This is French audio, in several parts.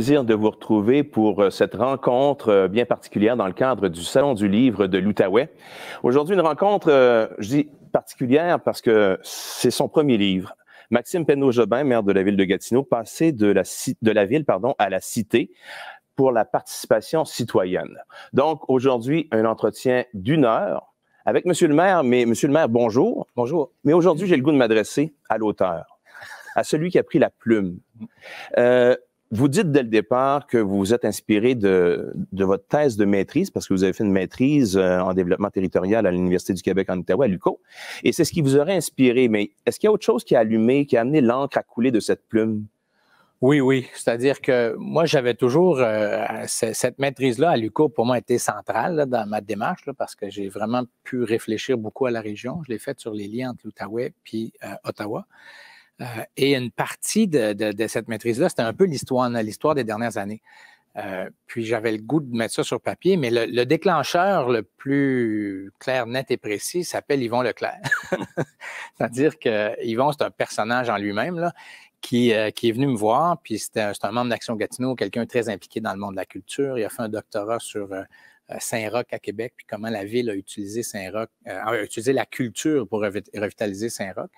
plaisir de vous retrouver pour euh, cette rencontre euh, bien particulière dans le cadre du Salon du livre de l'Outaouais. Aujourd'hui, une rencontre, euh, je dis particulière parce que c'est son premier livre. Maxime Penneau-Jobin, maire de la ville de Gatineau, passé de la, de la ville pardon, à la cité pour la participation citoyenne. Donc, aujourd'hui, un entretien d'une heure avec Monsieur le maire. Mais Monsieur le maire, bonjour. Bonjour. Mais aujourd'hui, j'ai le goût de m'adresser à l'auteur, à celui qui a pris la plume. Euh, vous dites dès le départ que vous vous êtes inspiré de, votre thèse de maîtrise parce que vous avez fait une maîtrise euh, en développement territorial à l'Université du Québec en Ottawa, à l'UCO. Et c'est ce qui vous aurait inspiré. Mais est-ce qu'il y a autre chose qui a allumé, qui a amené l'encre à couler de cette plume? Oui, oui. C'est-à-dire que moi, j'avais toujours euh, cette maîtrise-là à l'UCO pour moi était centrale dans ma démarche parce que j'ai vraiment pu réfléchir beaucoup à la région. Je l'ai faite sur les liens entre l'Outaouais puis euh, Ottawa. Euh, et une partie de, cette maîtrise-là, c'était un peu l'histoire, l'histoire des dernières années. Euh, puis j'avais le goût de mettre ça sur papier, mais le, déclencheur le plus clair, net et précis s'appelle Yvon Leclerc. C'est-à-dire que Yvon, c'est un personnage en lui-même qui, euh, qui, est venu me voir, puis c'est un, membre d'Action Gatineau, quelqu'un très impliqué dans le monde de la culture. Il a fait un doctorat sur euh, Saint-Roch à Québec, puis comment la ville a utilisé Saint-Roch, a utilisé la culture pour revitaliser Saint-Roch.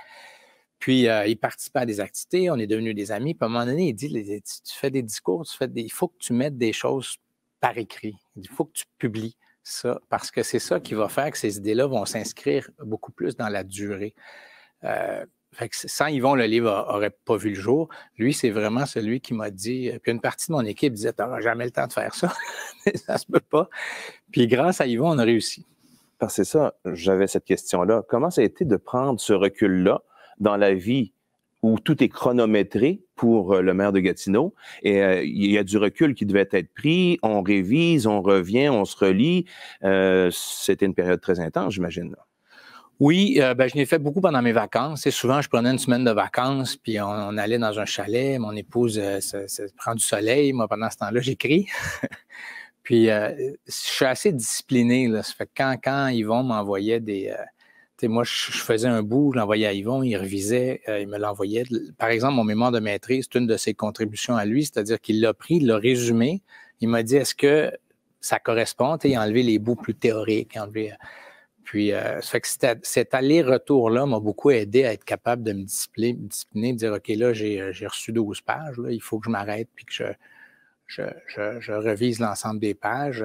Puis, euh, il participait à des activités, on est devenus des amis. Puis, à un moment donné, il dit Tu fais des discours, tu fais il faut que tu mettes des choses par écrit. Il faut que tu publies ça, parce que c'est ça qui va faire que ces idées-là vont s'inscrire beaucoup plus dans la durée. Euh, fait que sans Yvon, le livre n'aurait pas vu le jour. Lui, c'est vraiment celui qui m'a dit. Puis une partie de mon équipe disait Tu n'auras jamais le temps de faire ça. ça se peut pas. Puis grâce à Yvon, on a réussi. Parce que c'est ça, j'avais cette question-là. Comment ça a été de prendre ce recul-là dans la vie où tout est chronométré pour euh, le maire de Gatineau. Et euh, il y a du recul qui devait être pris. On révise, on revient, on se relie. Euh, c'était une période très intense, j'imagine. Oui, ben, je l'ai fait beaucoup pendant mes vacances. Et souvent, je prenais une semaine de vacances, puis on, allait dans un chalet. Mon épouse prend du soleil. Moi, pendant ce temps-là, j'écris. puis je suis assez discipliné. Là. Ça fait que quand, quand Yvon m'envoyait des moi, je faisais un bout, je l'envoyais à Yvon, il revisait, euh, il me l'envoyait. Par exemple, mon mémoire de maîtrise, c'est une de ses contributions à lui, c'est-à-dire qu'il l'a pris, il l'a résumé. Il m'a dit est-ce que ça correspond Il a enlevé les bouts plus théoriques, euh, Puis, euh, ça fait que cet, aller-retour-là m'a beaucoup aidé à être capable de me discipliner, de dire OK, là, j'ai reçu 12 pages, il faut que je m'arrête puis que je revise l'ensemble des pages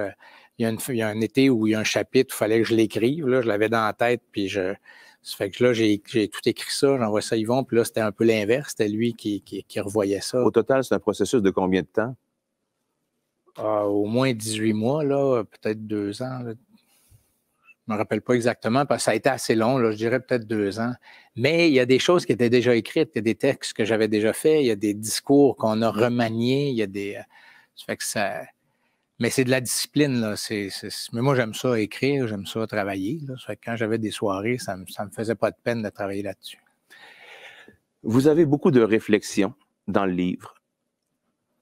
il y, a un été où il y a un chapitre, il fallait que je l'écrive. Là, je l'avais dans la tête, puis je. fait que là, j'ai, j'ai tout écrit ça, j'envoie ça à Yvon, puis là, c'était un peu l'inverse, c'était lui qui, revoyait ça. Au total, c'est un processus de combien de temps? Ah, au moins 18 mois, là, peut-être deux ans. Je ne me rappelle pas exactement parce que ça a été assez long, là, je dirais peut-être deux ans. Mais il y a des choses qui étaient déjà écrites, il y a des textes que j'avais déjà faits, il y a des discours qu'on a mm-hmm. remaniés, il y a des. Euh, ça fait que ça. Mais c'est de la discipline, là. Mais moi, j'aime ça écrire, j'aime ça travailler. Là. quand j'avais des soirées, ça ne me, faisait pas de peine de travailler là-dessus. Vous avez beaucoup de réflexions dans le livre.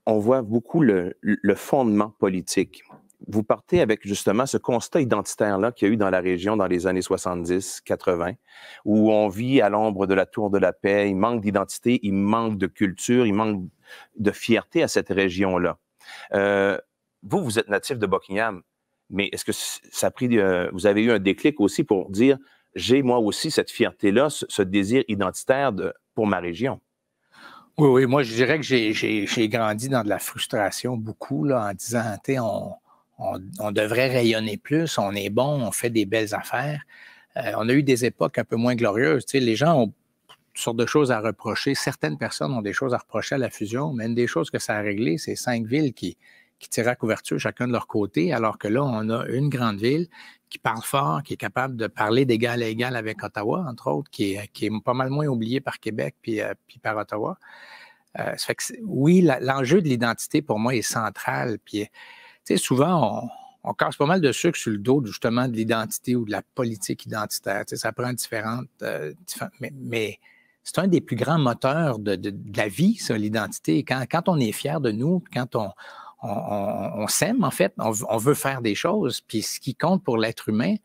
On voit beaucoup le, le fondement politique. Vous partez avec justement ce constat identitaire-là qu'il y a eu dans la région dans les années 70-80, où on vit à l'ombre de la Tour de la Paix, il manque d'identité, il manque de culture, il manque de fierté à cette région-là. Euh, vous, vous êtes natif de Buckingham, mais est-ce que ça a pris, euh, vous avez eu un déclic aussi pour dire, j'ai moi aussi cette fierté-là, ce, désir identitaire de, pour ma région? Oui, oui, moi je dirais que j'ai grandi dans de la frustration beaucoup, là, en disant, tu on, on, devrait rayonner plus, on est bon, on fait des belles affaires. Euh, on a eu des époques un peu moins glorieuses. sais les gens ont toutes sortes de choses à reprocher. Certaines personnes ont des choses à reprocher à la fusion, mais une des choses que ça a réglé, c'est cinq villes qui, qui à couverture chacun de leur côté, alors que là, on a une grande ville qui parle fort, qui est capable de parler d'égal à égal avec Ottawa, entre autres, qui est, qui pas mal moins oublié par Québec puis, euh, puis par Ottawa. Euh, fait que oui, l'enjeu de l'identité, pour moi, est central. Puis, euh, souvent, on, on casse pas mal de sucre sur le dos justement de l'identité ou de la politique identitaire. ça prend différentes. mais, c'est un des plus grands moteurs de, la vie, ça, l'identité. Quand, quand, on est fier de nous, quand on, on, on, s'aime, en fait, on, veut faire des choses. Puis ce qui compte pour l'être humain,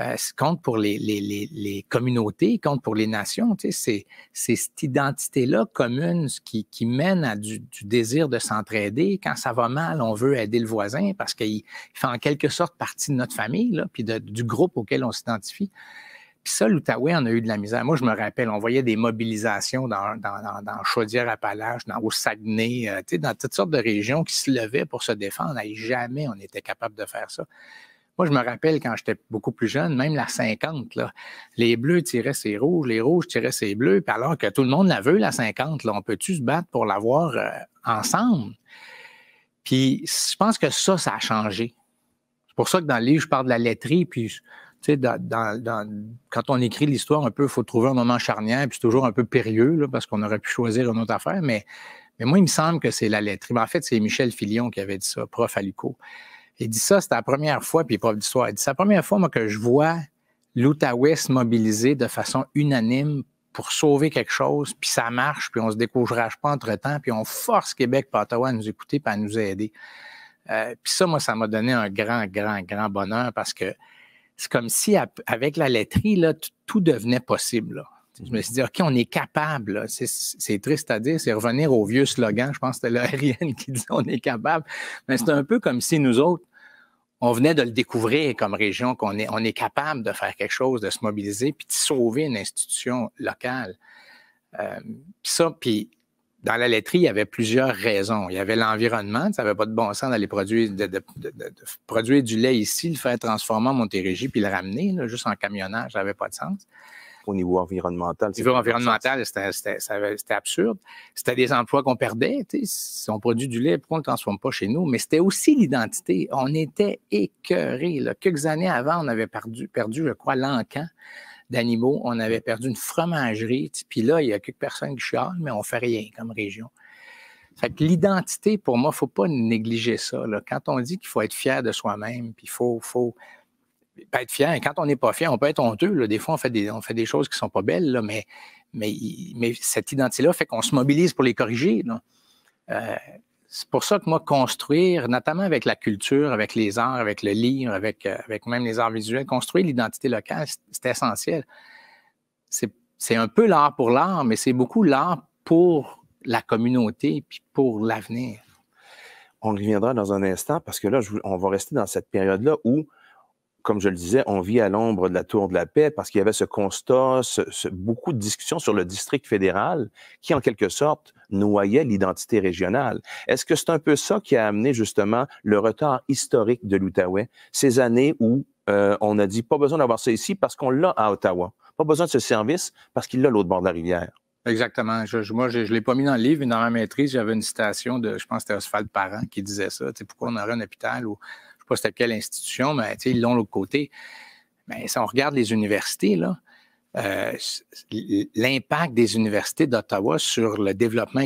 euh, ce qui compte pour les, les, les, les communautés, compte pour les nations, tu sais, c'est cette identité-là commune qui, qui mène à du, désir de s'entraider. Quand ça va mal, on veut aider le voisin parce qu'il fait en quelque sorte partie de notre famille, là, puis du groupe auquel on s'identifie. Puis ça, l'Outaouais on a eu de la misère. Moi, je me rappelle, on voyait des mobilisations dans, Chaudière-Appalaches, dans, au Saguenay, euh, dans toutes sortes de régions qui se levaient pour se défendre. jamais on était capable de faire ça. Moi, je me rappelle quand j'étais beaucoup plus jeune, même la 50, là, les bleus tiraient ses rouges, les rouges tiraient ses bleus, puis alors que tout le monde la veut, la 50, là, on peut-tu se battre pour l'avoir euh, ensemble? Puis je pense que ça, ça a changé. C'est pour ça que dans le livre, je parle de la laiterie, puis tu dans, quand on écrit l'histoire, un peu, il faut trouver un moment charnière, puis c'est toujours un peu périlleux, parce qu'on aurait pu choisir une autre affaire, mais, mais moi, il me semble que c'est la lettre. Ben, en fait, c'est Michel Filion qui avait dit ça, prof à l'UCO. Il dit ça, c'était la première fois, puis prof d'histoire, il dit c'est la première fois, moi, que je vois l'Outaouais se mobiliser de façon unanime pour sauver quelque chose, puis ça marche, puis on se décourage pas entre-temps, puis on force Québec et à nous écouter, puis à nous aider. Euh, puis ça, moi, ça m'a donné un grand, grand, grand bonheur parce que c'est comme si avec la laiterie, là, tout devenait possible. Je me suis dit, OK, on est capable. C'est triste à dire, c'est revenir au vieux slogan. Je pense que c'était l'aérienne qui disait on est capable. Mais c'est un peu comme si nous autres, on venait de le découvrir comme région, qu'on est, on est capable de faire quelque chose, de se mobiliser, puis de sauver une institution locale. Euh, ça, puis dans la laiterie, il y avait plusieurs raisons. Il y avait l'environnement, ça n'avait pas de bon sens d'aller produire, de, du lait ici, le faire transformer en Montérégie, puis le ramener, là, juste en camionnage, ça n'avait pas de sens. Au niveau environnemental. niveau environnemental, c'était absurde. C'était des emplois qu'on perdait. Si on produit du lait, pourquoi on ne le transforme pas chez nous? Mais c'était aussi l'identité. On était écœurés. Là. Quelques années avant, on avait perdu, perdu je crois, l'encan d'animaux. On avait perdu une fromagerie. Puis là, il y a quelques personnes qui chialent, mais on ne fait rien comme région. l'identité, pour moi, il ne faut pas négliger ça. Quand on dit qu'il faut être fier de soi-même, puis il faut, faut pas être fier. quand on n'est pas fier, on peut être honteux. Des fois, on fait des, on fait des choses qui ne sont pas belles, mais, mais, cette identité-là fait qu'on se mobilise pour les corriger. Euh, c'est pour ça que moi, construire, notamment avec la culture, avec les arts, avec le livre, avec, euh, avec même les arts visuels, construire l'identité locale, c'est essentiel. C'est un peu l'art pour l'art, mais c'est beaucoup l'art pour la communauté puis pour l'avenir. On reviendra dans un instant parce que là, on va rester dans cette période-là où comme je le disais, on vit à l'ombre de la Tour de la paix parce qu'il y avait ce constat, beaucoup de discussions sur le district fédéral qui, en quelque sorte, noyait l'identité régionale. Est-ce que c'est un peu ça qui a amené justement le retard historique de l'Outaouais, ces années où euh, on a dit pas besoin d'avoir ça ici parce qu'on l'a à Ottawa, pas besoin de ce service parce qu'il l'a l'autre bord de la rivière? Exactement. moi, je ne l'ai pas mis dans le livre, mais dans ma maîtrise, j'avais une citation de, je pense que c'était Oswald Parent qui disait ça. Pourquoi on aurait un hôpital où pas c'était quelle institution, mais ils l'ont de l'autre côté. Mais si on regarde les universités, là, euh, l'impact des universités d'Ottawa sur le développement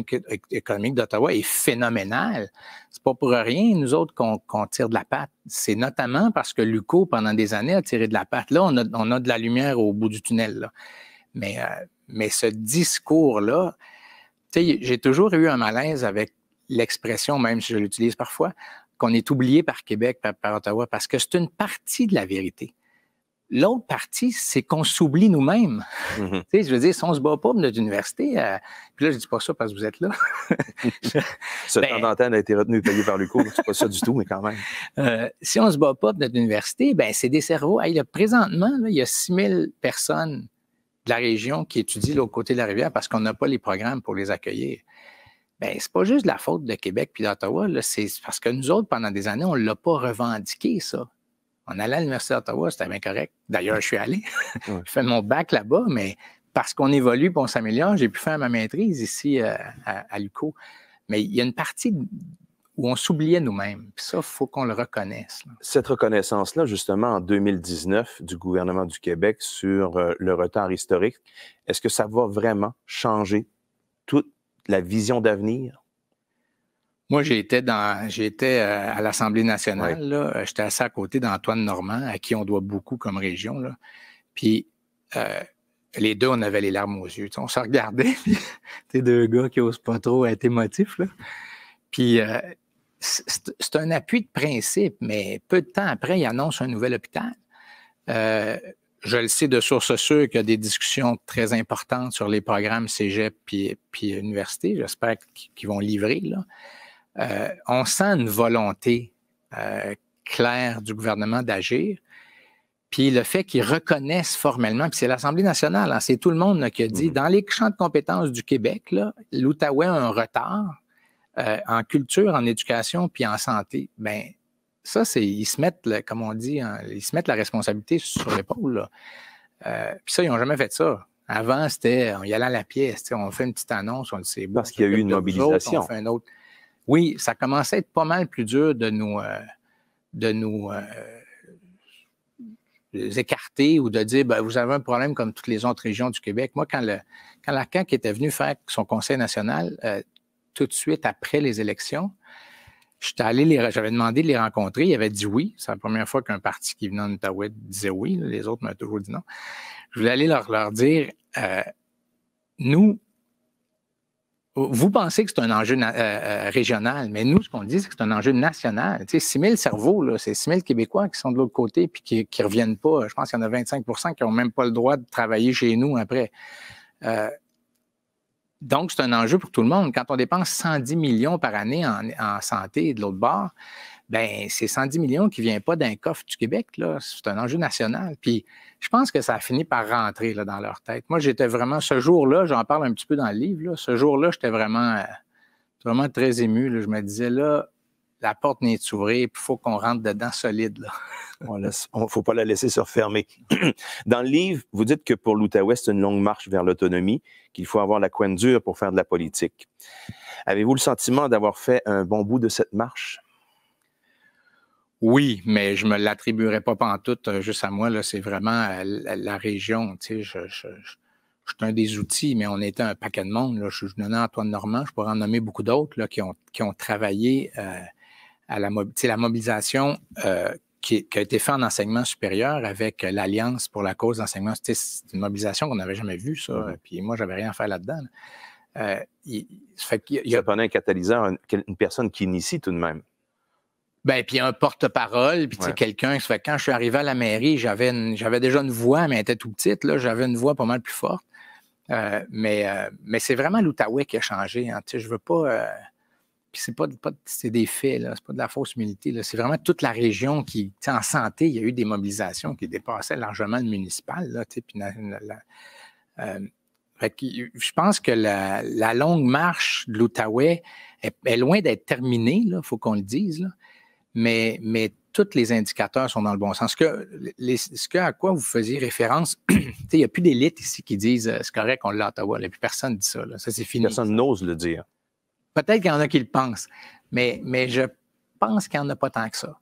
économique d'Ottawa est phénoménal. C'est pas pour rien, nous autres, qu'on tire de la patte. C'est notamment parce que l'UCO, pendant des années, a tiré de la patte. Là, on a, on a de la lumière au bout du tunnel. Mais, euh, mais ce discours-là, j'ai toujours eu un malaise avec l'expression, même si je l'utilise parfois, qu'on est oublié par Québec, par, Ottawa, parce que c'est une partie de la vérité. L'autre partie, c'est qu'on s'oublie nous-mêmes. Mm-hmm. tu sais, je veux dire, si on se bat pas pour notre université, euh, puis là, je dis pas ça parce que vous êtes là. Ce temps ben, d'antenne a été retenu et payé par le l'UCO, c'est pas ça du tout, mais quand même. Euh, si on se bat pas pour notre université, ben, c'est des cerveaux. Hey, là, présentement, là, il y a 6000 personnes de la région qui étudient l'autre côté de la rivière parce qu'on n'a pas les programmes pour les accueillir. Ben, c'est pas juste la faute de Québec puis d'Ottawa, c'est parce que nous autres, pendant des années, on ne l'a pas revendiqué, ça. On allait à l'Université d'Ottawa, c'était bien correct. D'ailleurs, je suis allé. j'ai je fais mon bac là-bas, mais parce qu'on évolue et on s'améliore, j'ai pu faire ma maîtrise ici euh, à, à Mais il y a une partie où on s'oubliait nous-mêmes. ça, il faut qu'on le reconnaisse. Cette reconnaissance-là, justement, en 2019 du gouvernement du Québec sur euh, le retard historique, est-ce que ça va vraiment changer tout la vision d'avenir? Moi, j'étais dans, euh, à l'Assemblée nationale. Euh, j'étais assis à côté d'Antoine Normand, à qui on doit beaucoup comme région. Puis euh, les deux, on avait les larmes aux yeux. on se regardait, t'es deux gars qui n'osent pas trop être émotifs. Puis c'est un appui de principe, mais peu de temps après, il annonce un nouvel hôpital je le sais de source sûre qu'il y a des discussions très importantes sur les programmes cégep puis, université. J'espère qu'ils vont livrer. Euh, on sent une volonté euh, claire du gouvernement d'agir. Puis le fait qu'ils reconnaissent formellement, puis c'est l'Assemblée nationale, hein, c'est tout le monde qui a dit, mhm. dans les champs de compétences du Québec, l'Outaouais a un retard euh, en culture, en éducation, puis en santé. Bien ça, c'est ils se mettent, comme on dit, hein, ils se mettent la responsabilité sur l'épaule. Euh, puis ça, ils n'ont jamais fait ça. Avant, c'était on y allant à la pièce, on fait une petite annonce, on le sait Parce qu'il y a eu une mobilisation. Oui, ça commençait à être pas mal plus dur de nous, euh, de nous euh, écarter ou de dire ben, vous avez un problème comme toutes les autres régions du Québec. Moi, quand, le, quand la qui était venu faire son conseil national, tout de suite après les élections, suis allé les, j'avais demandé de les rencontrer. Ils avaient dit oui. C'est la première fois qu'un parti qui venait en Outaouais disait oui. Les autres m'ont toujours dit non. Je voulais aller leur, leur dire euh, nous, vous pensez que c'est un enjeu euh, euh, régional, mais nous, ce qu'on dit, c'est que c'est un enjeu national. Tu sais, 6 000 cerveaux, là, c'est 6 000 Québécois qui sont de l'autre côté puis qui ne reviennent pas. Je pense qu'il y en a 25 qui n'ont même pas le droit de travailler chez nous après. Euh, donc, c'est un enjeu pour tout le monde. Quand on dépense 110 millions par année en, santé de l'autre bord, ben c'est 110 millions qui ne viennent pas d'un coffre du Québec. C'est un enjeu national. Puis, je pense que ça a fini par rentrer dans leur tête. Moi, j'étais vraiment, ce jour-là, j'en parle un petit peu dans le livre, ce jour-là, j'étais vraiment, euh, vraiment très ému. Je me disais, là, la porte n'est ouvrée, puis il faut qu'on rentre dedans solide. Là. on ne faut pas la laisser se refermer. Dans le livre, vous dites que pour l'Outaouais, c'est une longue marche vers l'autonomie, qu'il faut avoir la coine dure pour faire de la politique. Avez-vous le sentiment d'avoir fait un bon bout de cette marche? Oui, mais je ne me l'attribuerai pas tout euh, juste à moi. C'est vraiment euh, la, région. Tu sais, je, suis un des outils, mais on était un paquet de monde. Là. Je, Antoine Normand, je pourrais en nommer beaucoup d'autres qui ont, qui ont travaillé euh, à la, mobilisation euh, qui, a été faite en enseignement supérieur avec euh, l'Alliance pour la cause d'enseignement. C'est une mobilisation qu'on n'avait jamais vue, ça. Puis moi, n'avais rien à faire là-dedans. Euh, il, y un catalyseur, une, personne qui initie tout de même. Ben, puis un porte-parole, puis quelqu'un. quelqu'un. Fait quand je suis arrivé à la mairie, j'avais déjà une voix, mais elle était tout petite. Là, j'avais une voix pas mal plus forte. mais mais c'est vraiment l'Outaouais qui a changé. Je hein. Je veux pas. Puis c'est pas, des faits, là, c'est pas de la fausse humilité. C'est vraiment toute la région qui, en santé, il y a eu des mobilisations qui dépassaient largement le municipal. je pense que la, longue marche de l'Outaouais est, loin d'être terminée, il faut qu'on le dise, mais, mais tous les indicateurs sont dans le bon sens. Ce que, ce à quoi vous faisiez référence, il n'y a plus d'élite ici qui disent euh, c'est correct, qu'on l'a à Ottawa. plus personne dit ça. c'est Personne n'ose le dire. Peut-être qu'il y en a qui le pensent, mais, mais je pense qu'il n'y en a pas tant que ça.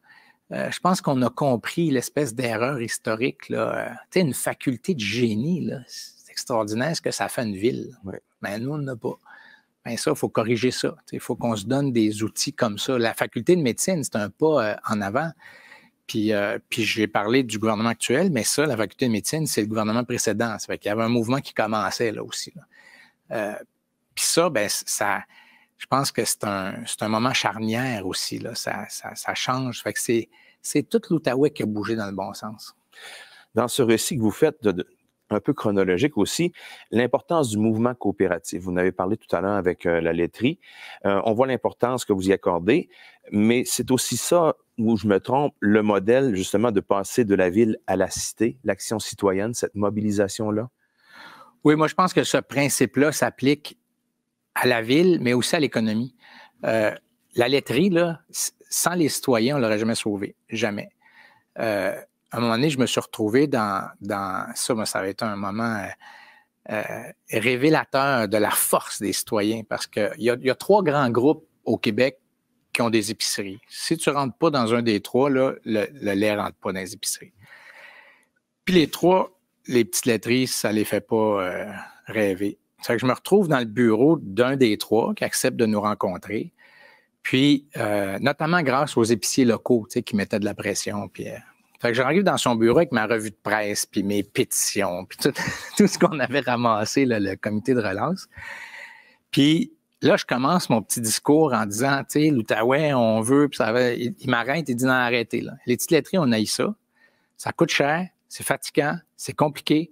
Euh, je pense qu'on a compris l'espèce d'erreur historique. Là. Euh, une faculté de génie, c'est extraordinaire ce que ça fait une ville. Mais ben, nous, on n'a pas. Ben, ça, il faut corriger ça. Il faut qu'on se donne des outils comme ça. La faculté de médecine, c'est un pas euh, en avant. Puis, puis j'ai parlé du gouvernement actuel, mais ça, la faculté de médecine, c'est le gouvernement précédent. Ça fait qu'il y avait un mouvement qui commençait là aussi. puis ça, ben, ça, je pense que c'est un, un, moment charnière aussi. Là. Ça, ça, change. Fait que c'est, c'est toute l'Outaouais qui a bougé dans le bon sens. Dans ce récit que vous faites, de, un peu chronologique aussi, l'importance du mouvement coopératif. Vous en avez parlé tout à l'heure avec euh, la laiterie. Euh, on voit l'importance que vous y accordez, mais c'est aussi ça où je me trompe, le modèle justement de passer de la ville à la cité, l'action citoyenne, cette mobilisation-là. Oui, moi je pense que ce principe-là s'applique à la ville, mais aussi à l'économie. Euh, la laiterie, sans les citoyens, on ne l'aurait jamais sauvée. Jamais. Euh, à un moment donné, je me suis retrouvé dans, dans ça, ça avait été un moment euh, euh, révélateur de la force des citoyens parce qu'il y, y, a trois grands groupes au Québec qui ont des épiceries. Si tu ne rentres pas dans un des trois, là, le, le, lait ne rentre pas dans les épiceries. Puis les trois, les petites laiteries, ça les fait pas rêver que je me retrouve dans le bureau d'un des trois qui accepte de nous rencontrer. Puis, euh, notamment grâce aux épiciers locaux, tu sais, qui mettaient de la pression. Puis, euh, fait que j'arrive dans son bureau avec ma revue de presse, puis mes pétitions, puis tout, ce qu'on avait ramassé, le comité de relance. Puis là, je commence mon petit discours en disant, tu sais, l'Outaouais, on veut, puis ça Il, m'arrête il dit, non, arrêtez. Les petites lettres, on a ça. Ça coûte cher, c'est fatigant, c'est compliqué.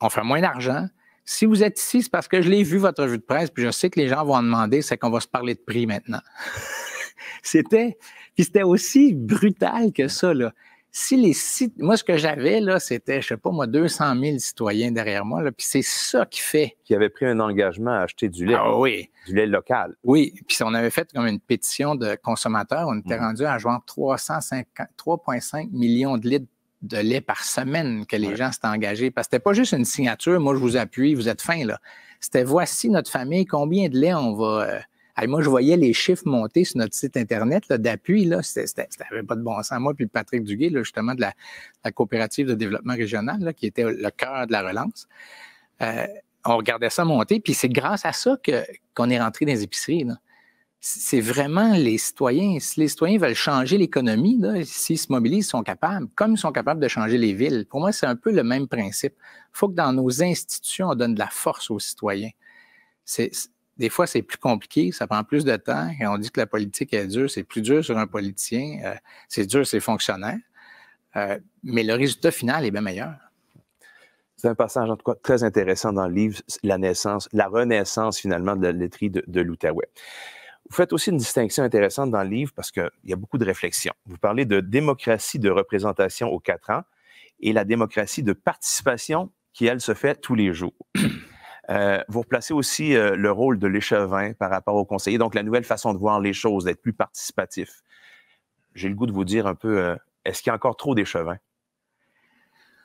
On fait moins d'argent. Si vous êtes ici, c'est parce que je l'ai vu, votre revue de presse, puis je sais que les gens vont en demander, c'est qu'on va se parler de prix maintenant. c'était, c'était aussi brutal que ça, là. Si les moi, ce que j'avais, là, c'était, je sais pas, moi, 200 000 citoyens derrière moi, là, puis c'est ça qui fait. Qui avait pris un engagement à acheter du lait. Ah, oui. Du lait local. Oui. Puis on avait fait comme une pétition de consommateurs, on était mm. rendu à genre 3,5 millions de litres de lait par semaine que les gens s'étaient engagés. Parce que c'était pas juste une signature, moi je vous appuie, vous êtes fin, là. C'était voici notre famille, combien de lait on va. et euh, moi, je voyais les chiffres monter sur notre site Internet d'appui. Là, c'était, n'avait pas de bon sens. Moi, puis Patrick Duguay, là, justement, de la, coopérative de développement régional, là, qui était le cœur de la relance. Euh, on regardait ça monter, puis c'est grâce à ça que, qu'on est rentré dans les épiceries. Là c'est vraiment les citoyens. Si les citoyens veulent changer l'économie, s'ils se mobilisent, ils sont capables, comme ils sont capables de changer les villes. Pour moi, c'est un peu le même principe. Il faut que dans nos institutions, on donne de la force aux citoyens. C'est, des fois, c'est plus compliqué, ça prend plus de temps. Et on dit que la politique est dure, c'est plus dur sur un politicien, euh, c'est dur sur les fonctionnaires. Euh, mais le résultat final est bien meilleur. C'est un passage, en tout cas, très intéressant dans le livre, la naissance, la renaissance finalement de la de, de l'Outaouais. Vous faites aussi une distinction intéressante dans le livre parce qu'il y a beaucoup de réflexions. Vous parlez de démocratie de représentation aux quatre ans et la démocratie de participation qui, elle, se fait tous les jours. Euh, vous replacez aussi euh, le rôle de l'échevin par rapport au conseiller, donc la nouvelle façon de voir les choses, d'être plus participatif. J'ai le goût de vous dire un peu, euh, est-ce qu'il y a encore trop d'échevins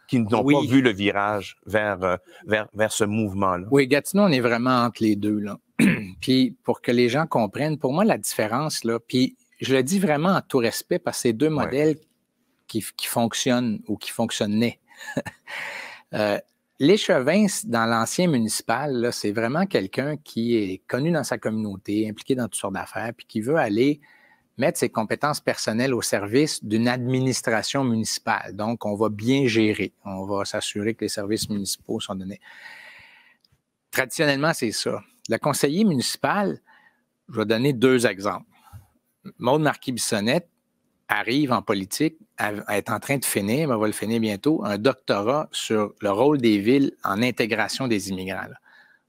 qui n'ont pas vu le virage vers, vers, vers ce mouvement-là? Oui, Gatineau, on est vraiment entre les deux. Là. Puis pour que les gens comprennent, pour moi, la différence, là, puis je le dis vraiment en tout respect parce que c'est deux modèles qui, fonctionnent ou qui fonctionnaient. L'échevin, euh, dans l'ancien municipal, c'est vraiment quelqu'un qui est connu dans sa communauté, impliqué dans toutes sortes d'affaires, puis qui veut aller mettre ses compétences personnelles au service d'une administration municipale. Donc, on va bien gérer, on va s'assurer que les services municipaux sont donnés. Traditionnellement, c'est ça. Le conseiller municipale je vais donner deux exemples. Maude Marquis-Bissonnette arrive en politique, elle est en train de finir, elle va le finir bientôt, un doctorat sur le rôle des villes en intégration des immigrants.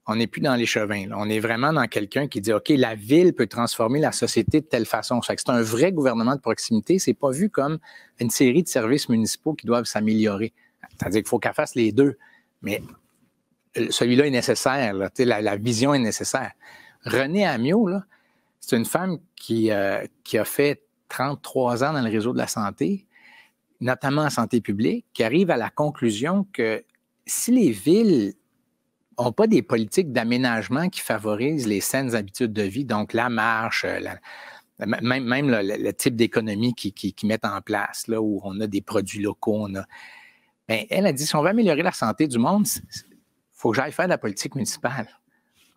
On n'est plus dans les chevins. On est vraiment dans quelqu'un qui dit OK, la ville peut transformer la société de telle façon. C'est un vrai gouvernement de proximité. ce n'est pas vu comme une série de services municipaux qui doivent s'améliorer. C'est-à-dire qu'il faut qu'elle fasse les deux. Mais euh, celui-là est nécessaire, la, vision est nécessaire. Renée Amiot, c'est une femme qui, euh, qui a fait 33 ans dans le réseau de la santé, notamment en santé publique, qui arrive à la conclusion que si les villes n'ont pas des politiques d'aménagement qui favorisent les saines habitudes de vie, donc la marche, euh, même, même le, type d'économie qu'ils qui, qui mettent en place, là, où on a des produits locaux, ben, elle a dit, si on veut améliorer la santé du monde, faut que j'aille faire de la politique municipale.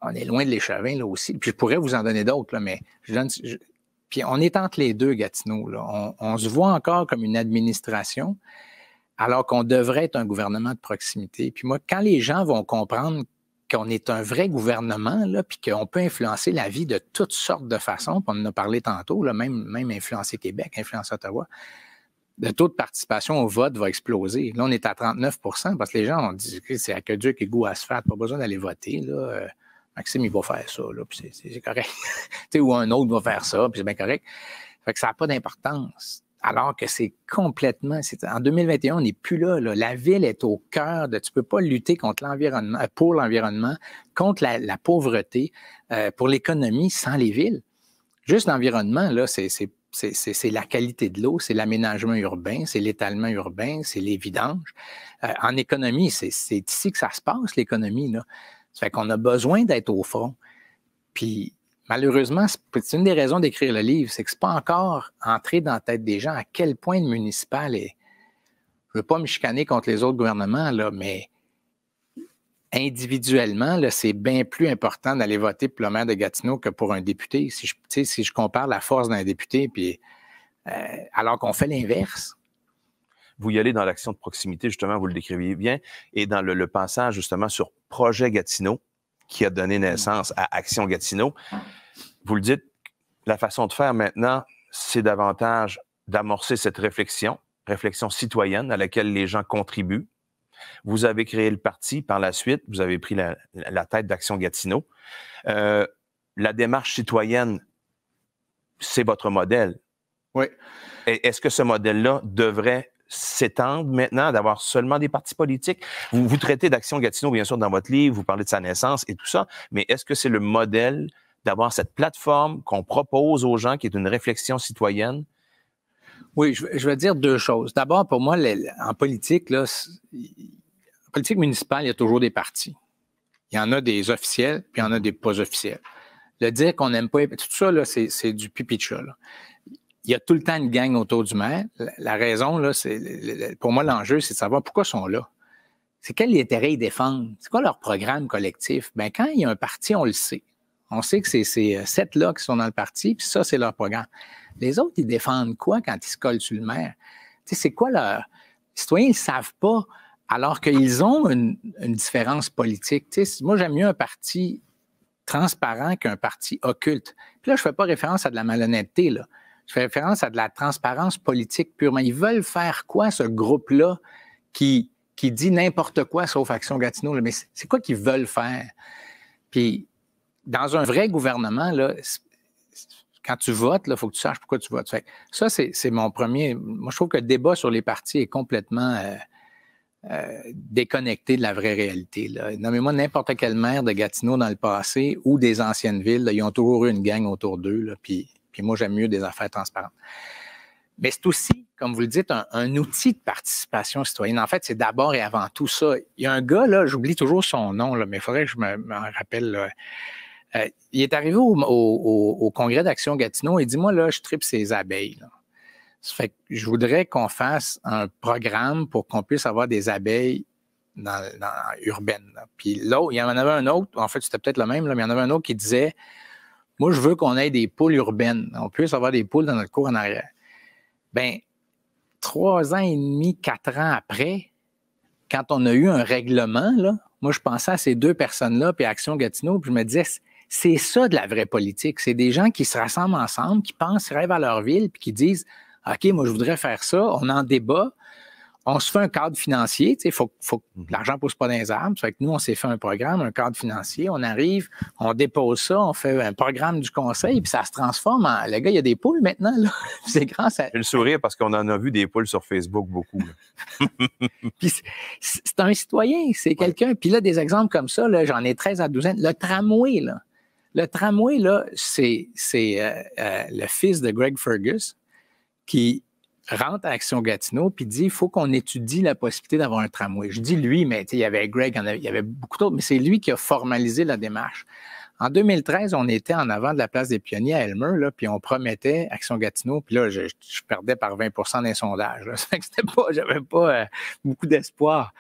On est loin de l'échevin, là aussi. Puis je pourrais vous en donner d'autres, là, mais je donne. puis on est entre les deux, Gatineau. On, se voit encore comme une administration, alors qu'on devrait être un gouvernement de proximité. Puis moi, quand les gens vont comprendre qu'on est un vrai gouvernement, là, puis qu'on peut influencer la vie de toutes sortes de façons, puis on en a parlé tantôt, là, même, même influencer Québec, influencer Ottawa, le taux de participation au vote va exploser. Là, on est à 39 parce que les gens ont dit que c'est qui à goût faire, pas besoin d'aller voter. Là. Euh, Maxime, il va faire ça, là, puis c'est correct. ou un autre va faire ça, puis c'est bien correct. Fait que ça n'a pas d'importance. Alors que c'est complètement. En 2021, on n'est plus là, là, La ville est au cœur de. Tu ne peux pas lutter contre l'environnement, euh, pour l'environnement, contre la, pauvreté, euh, pour l'économie sans les villes. Juste l'environnement, là, c'est c'est la qualité de l'eau, c'est l'aménagement urbain, c'est l'étalement urbain, c'est les vidanges. Euh, en économie, c'est ici que ça se passe, l'économie. Ça fait qu'on a besoin d'être au fond. Puis malheureusement, c'est une des raisons d'écrire le livre, c'est que ce n'est pas encore entré dans la tête des gens à quel point le municipal est. Je veux pas me chicaner contre les autres gouvernements, là, mais individuellement, c'est bien plus important d'aller voter pour le maire de Gatineau que pour un député. Si je, compare la force d'un député, puis, euh, alors qu'on fait l'inverse. Vous y allez dans l'action de proximité, justement, vous le décriviez bien, et dans le passage, justement, sur Projet Gatineau, qui a donné mm. naissance à Action Gatineau. Vous le dites, la façon de faire maintenant, c'est davantage d'amorcer cette réflexion, réflexion citoyenne à laquelle les gens contribuent, vous avez créé le parti. Par la suite, vous avez pris la, tête d'Action Gatineau. Euh, la démarche citoyenne, c'est votre modèle. Oui. Est-ce que ce modèle-là devrait s'étendre maintenant, d'avoir seulement des partis politiques. Vous, vous traitez d'Action Gatineau, bien sûr, dans votre livre, vous parlez de sa naissance et tout ça, mais est-ce que c'est le modèle d'avoir cette plateforme qu'on propose aux gens, qui est une réflexion citoyenne? Oui, je, vais dire deux choses. D'abord, pour moi, en politique, là, politique municipale, il y a toujours des partis. Il y en a des officiels, puis il y en a des pas officiels. Le dire qu'on n'aime pas, tout ça, c'est du pipi de chat. Il y a tout le temps une gang autour du maire. La, raison, là, c'est pour moi, l'enjeu, c'est de savoir pourquoi ils sont là. C'est quel intérêt ils défendent? C'est quoi leur programme collectif? Bien, quand il y a un parti, on le sait. On sait que c'est ces euh, sept-là qui sont dans le parti, puis ça, c'est leur programme. Les autres, ils défendent quoi quand ils se collent sur le maire? c'est quoi leur. Les citoyens, ils ne savent pas alors qu'ils ont une, différence politique. moi, j'aime mieux un parti transparent qu'un parti occulte. Puis là, je ne fais pas référence à de la malhonnêteté, là. Je fais référence à de la transparence politique purement. Ils veulent faire quoi, ce groupe-là, qui, qui dit n'importe quoi sauf Action Gatineau? Mais c'est quoi qu'ils veulent faire? Puis, dans un vrai gouvernement, là, quand tu votes, il faut que tu saches pourquoi tu votes. ça, c'est mon premier. Moi, je trouve que le débat sur les partis est complètement. Euh, euh, déconnecté de la vraie réalité. Nommez-moi n'importe quel maire de Gatineau dans le passé ou des anciennes villes, ils ont toujours eu une gang autour d'eux, puis, puis moi j'aime mieux des affaires transparentes. Mais c'est aussi, comme vous le dites, un, outil de participation citoyenne. En fait, c'est d'abord et avant tout ça. Il y a un gars, là, j'oublie toujours son nom, mais il faudrait que je me, rappelle. Euh, il est arrivé au, Congrès d'Action Gatineau et dit Moi, là, je tripe ces abeilles fait je voudrais qu'on fasse un programme pour qu'on puisse avoir des abeilles dans, urbaines. Puis l'autre, il y en avait un autre, en fait, c'était peut-être le même, mais il y en avait un autre qui disait Moi, je veux qu'on ait des poules urbaines. On puisse avoir des poules dans notre cour en arrière. Bien, trois ans et demi, quatre ans après, quand on a eu un règlement, là, moi, je pensais à ces deux personnes-là, puis à Action Gatineau, puis je me disais, c'est ça de la vraie politique. C'est des gens qui se rassemblent ensemble, qui pensent, rêvent à leur ville, puis qui disent OK, moi, je voudrais faire ça. On en débat. On se fait un cadre financier. Mhm. l'argent ne pousse pas dans les arbres. que nous, on s'est fait un programme, un cadre financier. On arrive, on dépose ça, on fait un programme du conseil, puis ça se transforme en. Le gars, il y a des poules maintenant. C'est grand. Ça... J'ai le sourire parce qu'on en a vu des poules sur Facebook beaucoup. c'est un citoyen, c'est quelqu'un. Puis là, des exemples comme ça, j'en ai 13 à 12 Le tramway, là. Le tramway, c'est euh, euh, le fils de Greg Fergus qui rentre à Action Gatineau puis dit il faut qu'on étudie la possibilité d'avoir un tramway. Je dis lui, mais il y avait Greg, il y avait beaucoup d'autres, mais c'est lui qui a formalisé la démarche. En 2013, on était en avant de la place des pionniers à Elmer, là, puis on promettait Action Gatineau, puis là, je, perdais par 20 des sondages. Je c'était pas, j'avais pas euh, beaucoup d'espoir.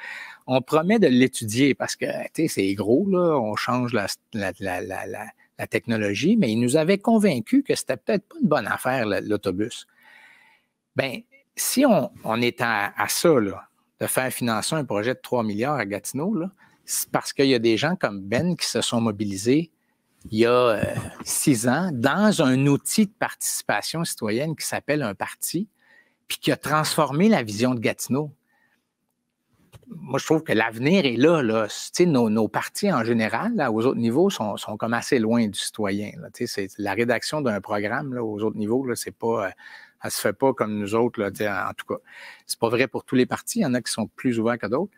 On promet de l'étudier parce que, c'est gros, on change la, la, technologie, mais il nous avait convaincus que c'était peut-être pas une bonne affaire, l'autobus. Bien, si on, est à, ça, de faire financer un projet de 3 milliards à Gatineau, c'est parce qu'il y a des gens comme Ben qui se sont mobilisés il y a euh, six ans dans un outil de participation citoyenne qui s'appelle un parti, puis qui a transformé la vision de Gatineau. Moi, je trouve que l'avenir est là. là. Nos, nos, partis en général, aux autres niveaux, sont, sont, comme assez loin du citoyen. Là. La rédaction d'un programme aux autres niveaux, c'est pas. Euh, ne se fait pas comme nous autres, là, en tout cas. C'est pas vrai pour tous les partis. Il y en a qui sont plus ouverts que d'autres.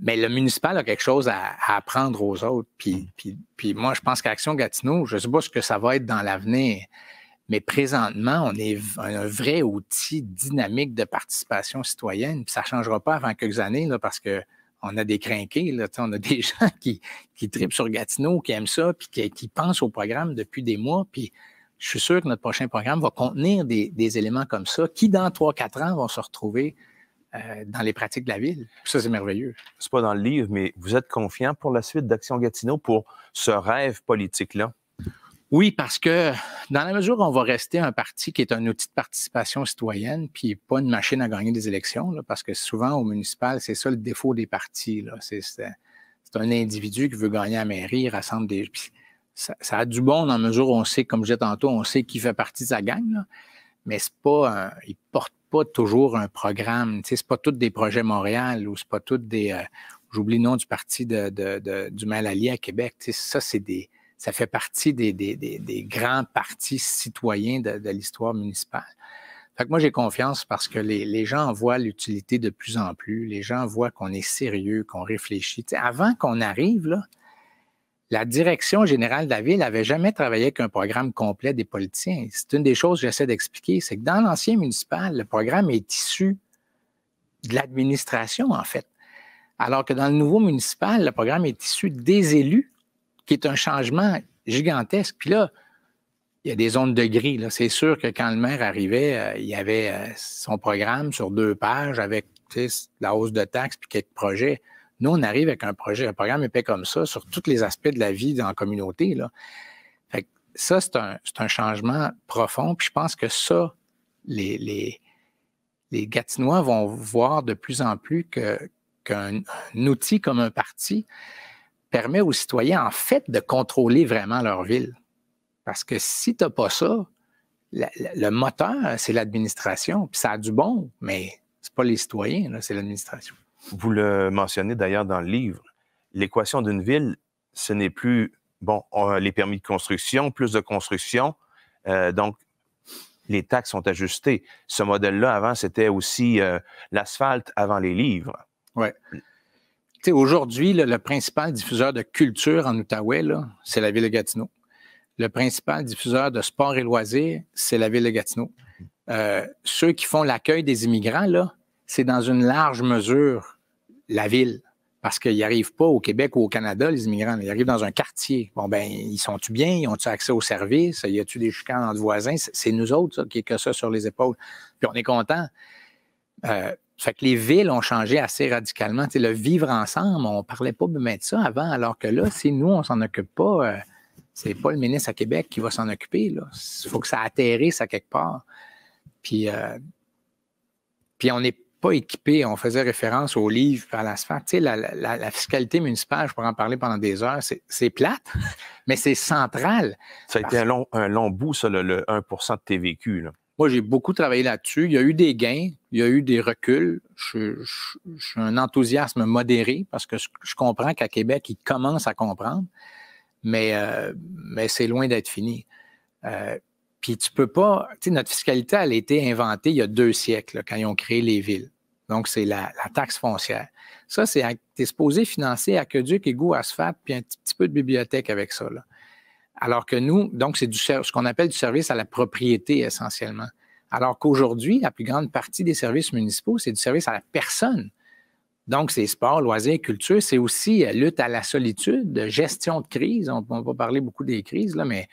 Mais le municipal a quelque chose à, apprendre aux autres. Mm. Puis, puis, moi, je pense qu'Action Gatineau, je ne sais pas ce que ça va être dans l'avenir, mais présentement, on est un vrai outil dynamique de participation citoyenne. ça ne changera pas avant quelques années, parce que on a des crinqués, là, on a des gens qui, qui tripent sur Gatineau, qui aiment ça, puis qui, qui pensent au programme depuis des mois, puis je suis sûr que notre prochain programme va contenir des, éléments comme ça qui, dans trois, quatre ans, vont se retrouver euh, dans les pratiques de la ville. Ça, c'est merveilleux. C'est pas dans le livre, mais vous êtes confiant pour la suite d'Action Gatineau pour ce rêve politique-là? Oui, parce que dans la mesure où on va rester un parti qui est un outil de participation citoyenne, puis pas une machine à gagner des élections, parce que souvent au municipal, c'est ça le défaut des partis. C'est un individu qui veut gagner à la mairie, il rassemble des ça, a du bon dans la mesure où on sait, comme disais tantôt, on sait qui fait partie de sa gang, mais c'est pas portent pas toujours un programme. Ce n'est pas tous des projets Montréal ou c'est pas tous des. Euh, j'oublie le nom du parti de, du mal allié à Québec. ça, c'est des. Ça fait partie des, grands partis citoyens de, l'histoire municipale. Fait moi, j'ai confiance parce que les, gens voient l'utilité de plus en plus. Les gens voient qu'on est sérieux, qu'on réfléchit. avant qu'on arrive, là, la direction générale de la ville n'avait jamais travaillé avec un programme complet des politiciens. C'est une des choses que j'essaie d'expliquer, c'est que dans l'ancien municipal, le programme est issu de l'administration, en fait. Alors que dans le nouveau municipal, le programme est issu des élus, qui est un changement gigantesque. Puis là, il y a des zones de gris. C'est sûr que quand le maire arrivait, euh, il y avait euh, son programme sur deux pages avec la hausse de taxes puis quelques projets. Nous, on arrive avec un projet, un programme épais comme ça sur tous les aspects de la vie dans la communauté. ça, c'est un, changement profond. je pense que ça, les, Gatinois vont voir de plus en plus qu'un outil comme un parti permet aux citoyens, en fait, de contrôler vraiment leur ville. Parce que si tu n'as pas ça, le moteur, c'est l'administration. Puis ça a du bon, mais ce pas les citoyens, c'est l'administration. Vous le mentionnez d'ailleurs dans le livre. L'équation d'une ville, ce n'est plus, bon, les permis de construction, plus de construction, euh, donc les taxes sont ajustées. Ce modèle-là, avant, c'était aussi euh, l'asphalte avant les livres. Oui. Aujourd'hui, le principal diffuseur de culture en Outaouais, c'est la ville de Gatineau. Le principal diffuseur de sport et loisirs, c'est la ville de Gatineau. Euh, ceux qui font l'accueil des immigrants, c'est dans une large mesure la ville. Parce qu'ils n'arrivent pas au Québec ou au Canada, les immigrants. Ils arrivent dans un quartier. Bon, ben, ils sont-tu bien? Ils ont-tu accès aux services? Y a-tu des chicanes entre voisins? C'est nous autres, qui est que ça sur les épaules. Puis on est content. Euh, fait que les villes ont changé assez radicalement. le vivre ensemble, on ne parlait pas de ça avant, alors que là, si nous, on ne s'en occupe pas, euh, c'est pas le ministre à Québec qui va s'en occuper. Il faut que ça atterrisse à quelque part. Puis, euh, puis on est équipé, On faisait référence au livre par la, la, la, fiscalité municipale, je pourrais en parler pendant des heures, c'est plate, mais c'est central. Ça a été un long, bout, ça, le, 1 de TVQ. Là. Moi, j'ai beaucoup travaillé là-dessus. Il y a eu des gains, il y a eu des reculs. Je, suis un enthousiasme modéré parce que je, comprends qu'à Québec, ils commencent à comprendre, mais, euh, mais c'est loin d'être fini. Euh, puis tu peux pas, tu sais, notre fiscalité, elle a été inventée il y a deux siècles, quand ils ont créé les villes. Donc, c'est la, taxe foncière. Ça, c'est es supposé financer Aqueduc, Égout, Asphalte, puis un petit, peu de bibliothèque avec ça. Alors que nous, donc, c'est ce qu'on appelle du service à la propriété essentiellement. Alors qu'aujourd'hui, la plus grande partie des services municipaux, c'est du service à la personne. Donc, c'est sport, loisirs, culture, c'est aussi euh, lutte à la solitude, gestion de crise. On ne va pas parler beaucoup des crises, là, mais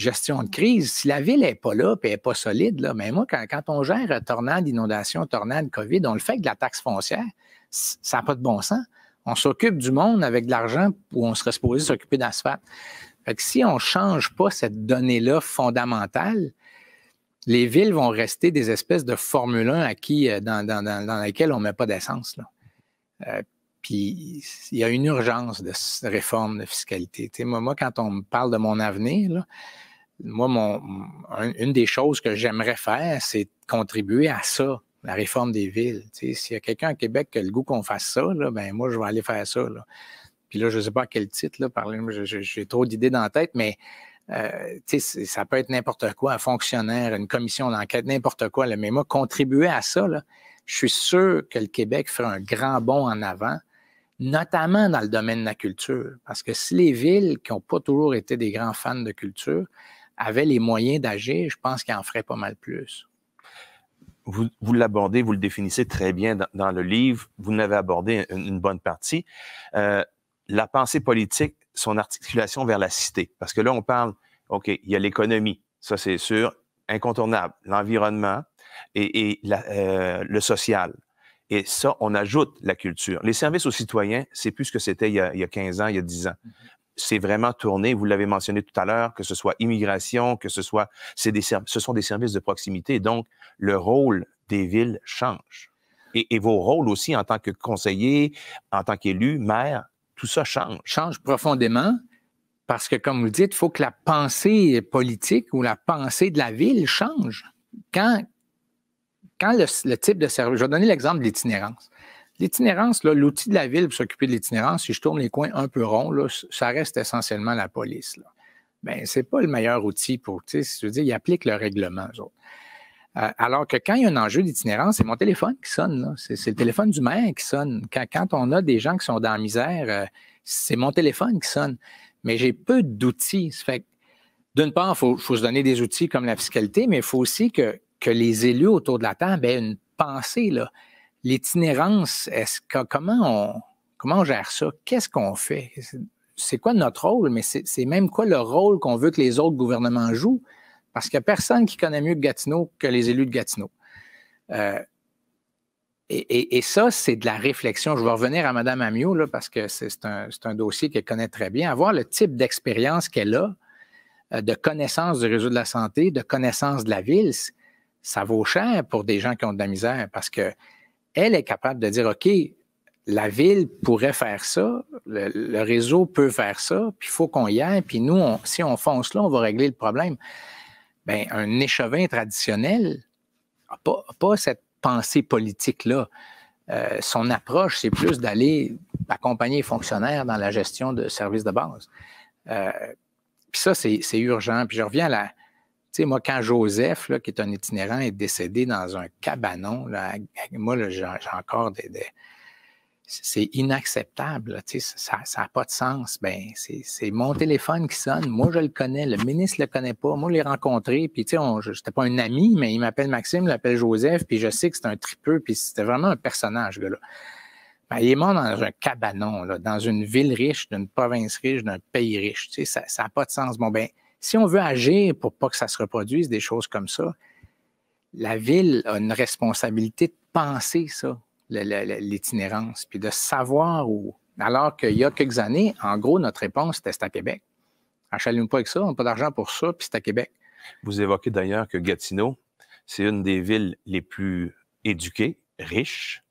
gestion de crise, si la ville n'est pas là et n'est pas solide, là, mais moi, quand, on gère un tornade, inondation, tornade, COVID, on le fait avec de la taxe foncière, ça n'a pas de bon sens. On s'occupe du monde avec de l'argent où on serait supposé s'occuper d'asphalte. Fait si on ne change pas cette donnée-là fondamentale, les villes vont rester des espèces de Formule 1 euh, dans, dans, lesquelles on ne met pas d'essence. Euh, puis il y a une urgence de réforme de fiscalité. Moi, moi, quand on me parle de mon avenir, là, moi, mon, une des choses que j'aimerais faire, c'est contribuer à ça, la réforme des villes. S'il y a quelqu'un à Québec qui a le goût qu'on fasse ça, ben moi, je vais aller faire ça. Puis là, je ne sais pas à quel titre, parler. j'ai trop d'idées dans la tête, mais euh, ça peut être n'importe quoi, un fonctionnaire, une commission d'enquête, n'importe quoi. Mais moi, contribuer à ça, je suis sûr que le Québec fera un grand bond en avant, notamment dans le domaine de la culture. Parce que si les villes qui n'ont pas toujours été des grands fans de culture, avait les moyens d'agir, je pense qu'il en ferait pas mal plus. Vous, l'abordez, vous le définissez très bien dans, le livre. Vous n'avez abordé une, bonne partie. Euh, la pensée politique, son articulation vers la cité. Parce que là, on parle, OK, il y a l'économie, ça c'est sûr, incontournable, l'environnement et, euh, le social. Et ça, on ajoute la culture. Les services aux citoyens, c'est plus ce que c'était il, il, y a 15 ans, il y a 10 ans. Mm-hmm c'est vraiment tourné, vous l'avez mentionné tout à l'heure, que ce soit immigration, que ce soit, ce sont des services de proximité. Donc, le rôle des villes change. Et, vos rôles aussi en tant que conseiller, en tant qu'élu, maire, tout ça change. Change profondément parce que, comme vous dites, il faut que la pensée politique ou la pensée de la ville change. Quand, quand le, le type de service, je vais donner l'exemple de l'itinérance. L'itinérance, l'outil de la ville pour s'occuper de l'itinérance, si je tourne les coins un peu ronds, ça reste essentiellement la police. Là. Ben, ce n'est pas le meilleur outil pour, tu sais, je veux dire, ils appliquent le règlement, eux autres. Euh, alors que quand il y a un enjeu d'itinérance, c'est mon téléphone qui sonne. C'est le téléphone du maire qui sonne. Quand, on a des gens qui sont dans la misère, euh, c'est mon téléphone qui sonne. Mais j'ai peu d'outils. fait d'une part, il faut, se donner des outils comme la fiscalité, mais il faut aussi que, que les élus autour de la table aient une pensée. Là. L'itinérance, est comment, on, comment gère ça? Qu'est-ce qu'on fait? C'est quoi notre rôle? Mais c'est même quoi le rôle qu'on veut que les autres gouvernements jouent? Parce qu'il n'y a personne qui connaît mieux Gatineau que les élus de Gatineau. Euh, et, ça, c'est de la réflexion. Je vais revenir à Mme Amiot, là, parce que c'est un, un, dossier qu'elle connaît très bien. Avoir le type d'expérience qu'elle a, euh, de connaissance du réseau de la santé, de connaissance de la ville, ça vaut cher pour des gens qui ont de la misère parce que elle est capable de dire, OK, la ville pourrait faire ça, le, réseau peut faire ça, puis il faut qu'on y aille, puis nous, si on fonce là, on va régler le problème. Bien, un échevin traditionnel n'a pas, cette pensée politique-là. Euh, son approche, c'est plus d'aller accompagner les fonctionnaires dans la gestion de services de base. Euh, puis ça, c'est urgent. Puis je reviens à la, sais, moi, quand Joseph, là, qui est un itinérant, est décédé dans un cabanon, là, moi, j'ai encore des. c'est inacceptable, tu ça n'a pas de sens. Ben, c'est mon téléphone qui sonne, moi je le connais, le ministre ne le connaît pas, moi je l'ai rencontré, puis tu sais, je n'étais pas un ami, mais il m'appelle Maxime, il m'appelle Joseph, puis je sais que c'est un tripeux, puis c'était vraiment un personnage, gars-là. Ben, il est mort dans un cabanon, là, dans une ville riche, d'une province riche, d'un pays riche, tu sais, ça n'a pas de sens. Bon, ben, si on veut agir pour pas que ça se reproduise, des choses comme ça, la ville a une responsabilité de penser ça, l'itinérance, puis de savoir où. Alors qu'il y a quelques années, en gros, notre réponse, c'était c'est à Québec. ne pas avec ça, on n'a pas d'argent pour ça, puis c'est à Québec. Vous évoquez d'ailleurs que Gatineau, c'est une des villes les plus éduquées, riches.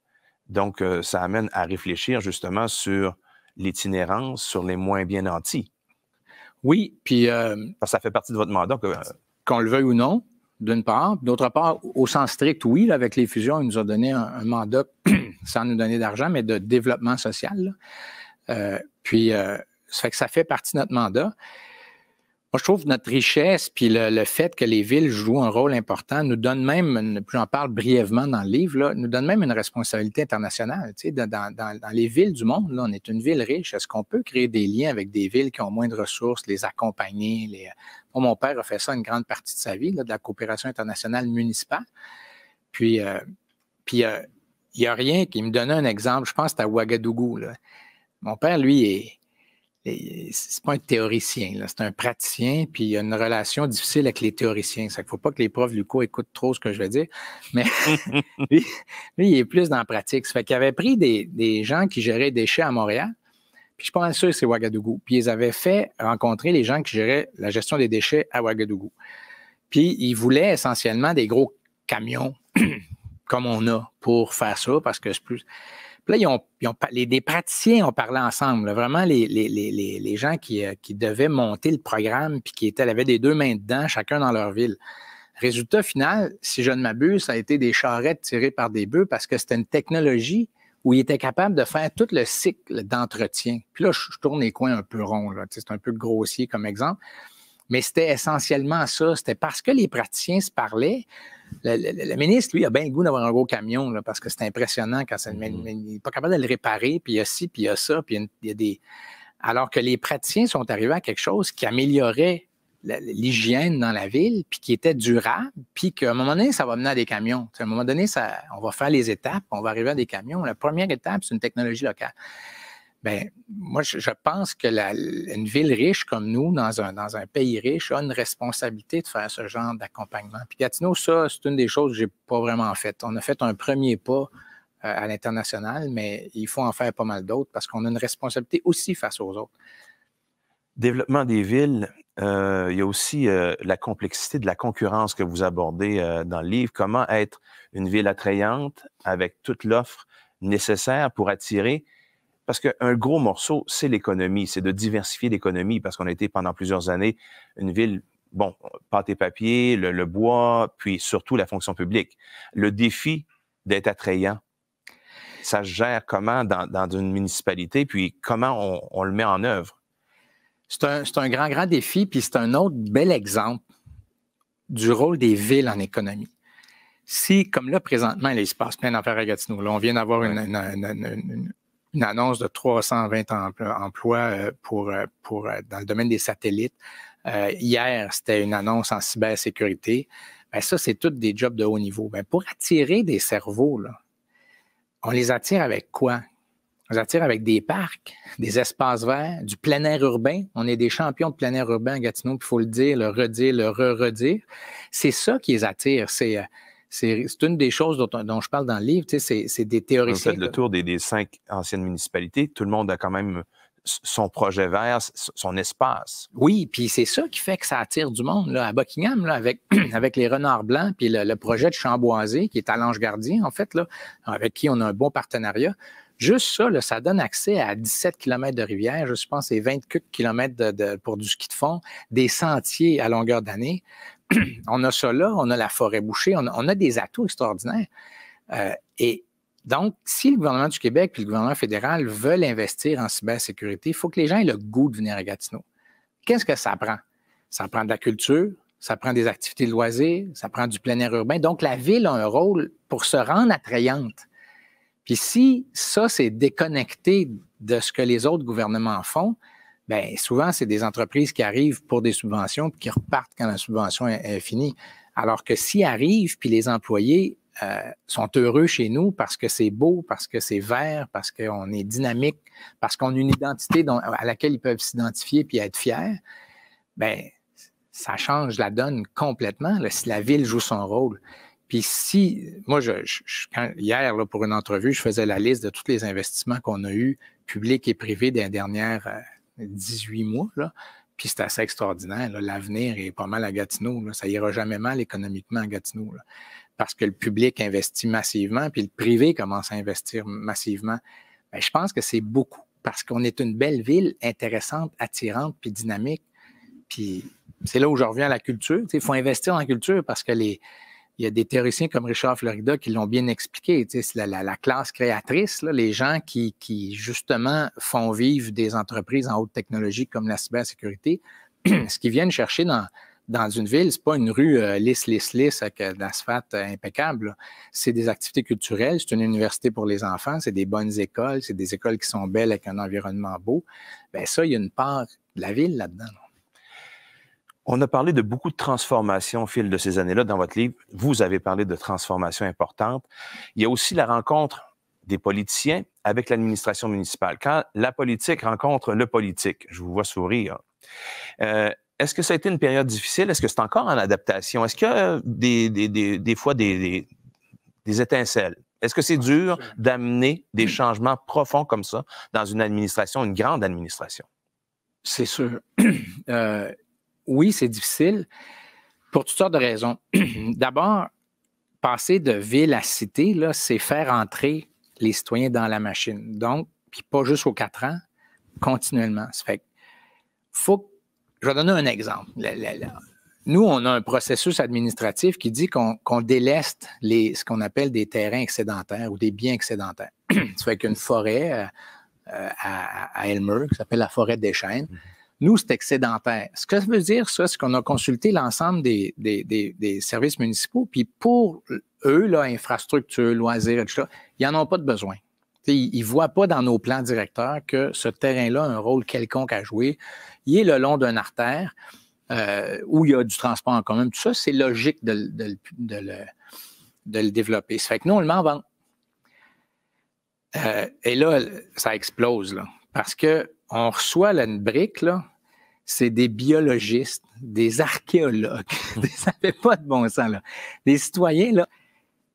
Donc, euh, ça amène à réfléchir justement sur l'itinérance, sur les moins bien nantis. Oui, puis... Euh, ça fait partie de votre mandat. Euh, qu'on le veuille ou non, d'une part. D'autre part, au sens strict, oui, là, avec les fusions, ils nous ont donné un, mandat, sans nous donner d'argent, mais de développement social. Euh, puis, ça fait que ça fait partie de notre mandat. Moi, je trouve notre richesse, puis le, fait que les villes jouent un rôle important, nous donne même, j'en parle brièvement dans le livre, nous donne même une responsabilité internationale. dans, les villes du monde, on est une ville riche. Est-ce qu'on peut créer des liens avec des villes qui ont moins de ressources, les accompagner? mon père a fait ça une grande partie de sa vie, de la coopération internationale municipale. Puis, euh, puis euh, il n'y a rien qui me donnait un exemple. Je pense que à Ouagadougou. Mon père, lui, est ben, c'est pas un théoricien, c'est un praticien, puis il y a une relation difficile avec les théoriciens. Ça ne faut pas que les profs du écoutent trop ce que je vais dire, mais lui, il est plus dans la pratique. Ça fait qu'il avait pris des, gens qui géraient des déchets à Montréal, puis je suis pas sûr que c'est Ouagadougou. Puis ils avaient fait rencontrer les gens qui géraient la gestion des déchets à Ouagadougou. Puis ils voulaient essentiellement des gros camions comme on a pour faire ça, parce que c'est plus. Puis là, ils ont, ils les, des praticiens ont parlé ensemble. Vraiment, les, les, les, les gens qui, euh, qui, devaient monter le programme puis qui étaient, avaient des deux mains dedans, chacun dans leur ville. Résultat final, si je ne m'abuse, ça a été des charrettes tirées par des bœufs parce que c'était une technologie où ils étaient capables de faire tout le cycle d'entretien. Puis là, je, je, tourne les coins un peu ronds. C'est un peu grossier comme exemple. Mais c'était essentiellement ça. C'était parce que les praticiens se parlaient le, ministre, lui, a bien goût d'avoir un gros camion, parce que c'est impressionnant quand ça, mhm. il n'est pas capable de le réparer, puis il y a ci, puis il y a ça, puis des. Alors que les praticiens sont arrivés à quelque chose qui améliorait l'hygiène dans la ville, puis qui était durable, puis qu'à un moment donné, ça va mener à des camions. à un moment donné, ça, on va faire les étapes, on va arriver à des camions. La première étape, c'est une technologie locale. Bien, moi, je, pense que la, une ville riche comme nous, dans un, pays riche, a une responsabilité de faire ce genre d'accompagnement. Puis Gatineau, ça, c'est une des choses que je n'ai pas vraiment faites. On a fait un premier pas euh, à l'international, mais il faut en faire pas mal d'autres parce qu'on a une responsabilité aussi face aux autres. Développement des villes, euh, il y a aussi euh, la complexité de la concurrence que vous abordez dans le livre. Comment être une ville attrayante avec toute l'offre nécessaire pour attirer parce qu'un gros morceau, c'est l'économie, c'est de diversifier l'économie, parce qu'on a été pendant plusieurs années une ville, bon, pâte et papier, le, bois, puis surtout la fonction publique. Le défi d'être attrayant, ça se gère comment dans, une municipalité, puis comment on, le met en œuvre? C'est un, grand, grand défi, puis c'est un autre bel exemple du rôle des villes en économie si, comme là, présentement, il se passe plein d'affaires à Gatineau, là, on vient d'avoir une, une annonce de 320 emplois euh, pour, euh, pour, euh, dans le domaine des satellites. hier, c'était une annonce en cybersécurité. Ben, ça, c'est tous des jobs de haut niveau. Ben, pour attirer des cerveaux, on les attire avec quoi? On les attire avec des parcs, des espaces verts, du plein air urbain. On est des champions de plein air urbain à Gatineau, il faut le dire, le redire, le re-redire. C'est ça qui les attire. C'est c'est une des choses dont, je parle dans le livre. C'est des théoriciens. Vous le tour des, cinq anciennes municipalités. Tout le monde a quand même son projet vert, son espace. Oui, puis c'est ça qui fait que ça attire du monde. à Buckingham, avec, les renards blancs, puis le, projet de Chamboisé, qui est à l'Ange Gardien, en fait, là, avec qui on a un bon partenariat. Juste ça, ça donne accès à 17 km de rivière, je pense, et 20 km de, pour du ski de fond, des sentiers à longueur d'année. on a ça là, on a la forêt bouchée, on, a, des atouts extraordinaires. Euh, et donc, si le gouvernement du Québec et le gouvernement fédéral veulent investir en cybersécurité, il faut que les gens aient le goût de venir à Gatineau. Qu'est-ce que ça prend? Ça prend de la culture, ça prend des activités de loisirs, ça prend du plein air urbain. Donc, la ville a un rôle pour se rendre attrayante. Puis si ça, c'est déconnecté de ce que les autres gouvernements font, ben souvent, c'est des entreprises qui arrivent pour des subventions puis qui repartent quand la subvention est, finie. Alors que s'ils arrivent, puis les employés euh, sont heureux chez nous parce que c'est beau, parce que c'est vert, parce qu'on est dynamique, parce qu'on a une identité dont, à laquelle ils peuvent s'identifier puis être fiers, ben ça change la donne complètement là, si la ville joue son rôle. Puis si, moi, je, quand, hier, là, pour une entrevue, je faisais la liste de tous les investissements qu'on a eus, publics et privés, des dernières, euh, 18 mois. Puis c'est assez extraordinaire. L'avenir est pas mal à Gatineau. Ça ira jamais mal économiquement à Gatineau. Parce que le public investit massivement, puis le privé commence à investir massivement. Ben, je pense que c'est beaucoup parce qu'on est une belle ville intéressante, attirante, puis dynamique. Puis c'est là où je reviens à la culture. Il faut investir la culture parce que les, il y a des théoriciens comme Richard Florida qui l'ont bien expliqué. C'est la, classe créatrice, les gens qui, justement, font vivre des entreprises en haute technologie comme la cybersécurité. ce qu'ils viennent chercher dans, dans une ville, c'est pas une rue euh, lisse, lisse, lisse avec euh, de l'asphalte euh, impeccable. C'est des activités culturelles, c'est une université pour les enfants, c'est des bonnes écoles, c'est des écoles qui sont belles avec un environnement beau. Ben ça, il y a une part de la ville là-dedans. On a parlé de beaucoup de transformations au fil de ces années-là dans votre livre. Vous avez parlé de transformations importantes. Il y a aussi la rencontre des politiciens avec l'administration municipale. Quand la politique rencontre le politique, je vous vois sourire. Euh, est-ce que ça a été une période difficile? Est-ce que c'est encore en adaptation? Est-ce qu'il y a des, fois des, étincelles? Est-ce que c'est dur d'amener des changements profonds comme ça dans une administration, une grande administration? C'est sûr. Euh, oui, c'est difficile pour toutes sortes de raisons. D'abord, passer de ville à cité, c'est faire entrer les citoyens dans la machine. Donc, puis pas juste aux quatre ans, continuellement. Ça fait faut, je vais donner un exemple. nous, on a un processus administratif qui dit qu'on déleste les, ce qu'on appelle des terrains excédentaires ou des biens excédentaires. Ça fait qu'une forêt euh, euh, à, à Elmer, qui s'appelle la forêt des chênes, mmh. Nous, c'est excédentaire. Ce que ça veut dire, ça, c'est qu'on a consulté l'ensemble des, services municipaux, puis pour eux, là, infrastructure, loisirs, etc., ils n'en ont pas de besoin. ils ne voient pas dans nos plans directeurs que ce terrain-là a un rôle quelconque à jouer. Il est le long d'un artère euh, où il y a du transport en commun. Tout ça, c'est logique de, le, de, le, développer. Ça fait que nous, on le met en vente. Euh, et là, ça explose. Là. Parce qu'on reçoit la brique, là, c'est des biologistes, des archéologues, hmm. ça fait pas de bon sens, des citoyens là,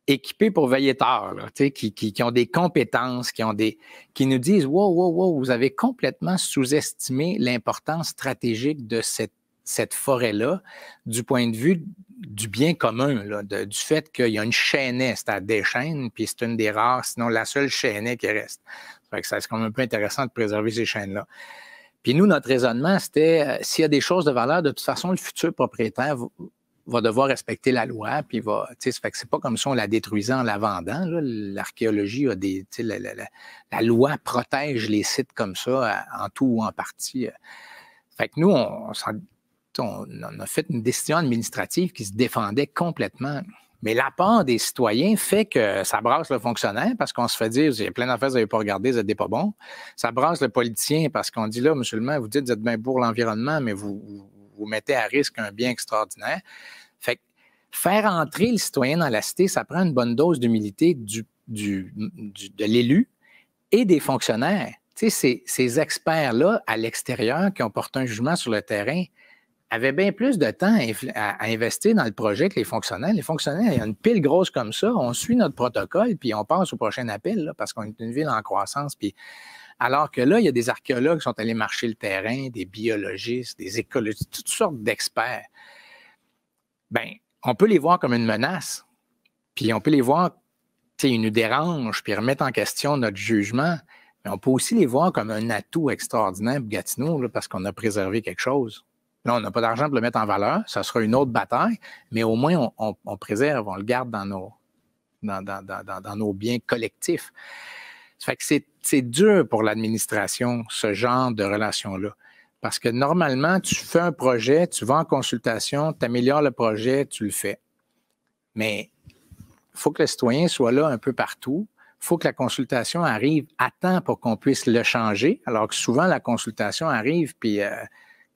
équipés pour veiller tard, qui, ont des compétences, qui, ont qui nous disent Wow, wow, wow, vous avez complètement sous-estimé l'importance stratégique de cette, forêt-là du point de vue du bien commun, du fait qu'il y a une chaînée, c'est à des chaînes, puis c'est une des rares, sinon la seule chaînée qui reste. Fait que c'est quand même un peu intéressant de préserver ces chaînes-là. Puis nous, notre raisonnement, c'était euh, s'il y a des choses de valeur, de toute façon, le futur propriétaire va devoir respecter la loi, puis va, c'est pas comme si on la détruisait en la vendant, L'archéologie a des, la, loi protège les sites comme ça euh, en tout ou en partie. Euh. Fait que nous, on a fait une décision administrative qui se défendait complètement mais l'apport des citoyens fait que ça brasse le fonctionnaire parce qu'on se fait dire, j'ai plein d'affaires, vous n'avez pas regardé, vous n'êtes pas bon. Ça brasse le politicien parce qu'on dit là, maire, vous dites, vous êtes bien pour l'environnement, mais vous, mettez à risque un bien extraordinaire. Fait faire entrer le citoyen dans la cité, ça prend une bonne dose d'humilité de l'élu et des fonctionnaires. Tu ces, ces experts-là à l'extérieur qui ont porté un jugement sur le terrain, avaient bien plus de temps à, investir dans le projet que les fonctionnaires. Les fonctionnaires, il y a une pile grosse comme ça. On suit notre protocole, puis on passe au prochain appel, parce qu'on est une ville en croissance. Puis alors que là, il y a des archéologues qui sont allés marcher le terrain, des biologistes, des écologistes, toutes sortes d'experts. Bien, on peut les voir comme une menace, puis on peut les voir, tu ils nous dérangent, puis remettent en question notre jugement, mais on peut aussi les voir comme un atout extraordinaire pour Gatineau, parce qu'on a préservé quelque chose. Là, on n'a pas d'argent pour le mettre en valeur. Ça sera une autre bataille, mais au moins, on, préserve, on le garde dans nos, dans, nos biens collectifs. Ça fait que c'est dur pour l'administration, ce genre de relation-là. Parce que normalement, tu fais un projet, tu vas en consultation, tu améliores le projet, tu le fais. Mais il faut que le citoyen soit là un peu partout. Il faut que la consultation arrive à temps pour qu'on puisse le changer, alors que souvent la consultation arrive, puis euh,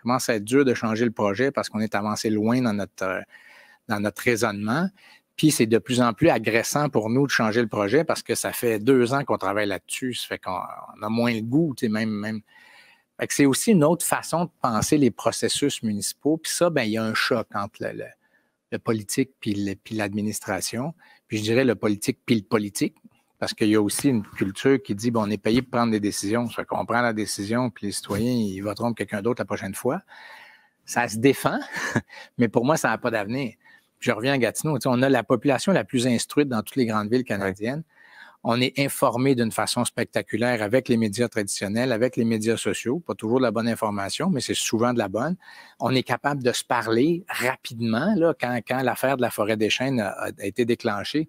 commence à être dur de changer le projet parce qu'on est avancé loin dans notre, euh, dans notre raisonnement. Puis c'est de plus en plus agressant pour nous de changer le projet parce que ça fait deux ans qu'on travaille là-dessus. Ça fait qu'on a moins le goût, tu même. même. c'est aussi une autre façon de penser les processus municipaux. Puis ça, ben, il y a un choc entre le, politique puis l'administration. Puis je dirais le politique puis le politique. Parce qu'il y a aussi une culture qui dit bon, on est payé pour prendre des décisions. On prend la décision, puis les citoyens, ils voteront pour quelqu'un d'autre la prochaine fois. Ça se défend, mais pour moi, ça n'a pas d'avenir. Je reviens à Gatineau. on a la population la plus instruite dans toutes les grandes villes canadiennes. On est informé d'une façon spectaculaire avec les médias traditionnels, avec les médias sociaux. Pas toujours de la bonne information, mais c'est souvent de la bonne. On est capable de se parler rapidement là, quand, l'affaire de la forêt des chênes a été déclenchée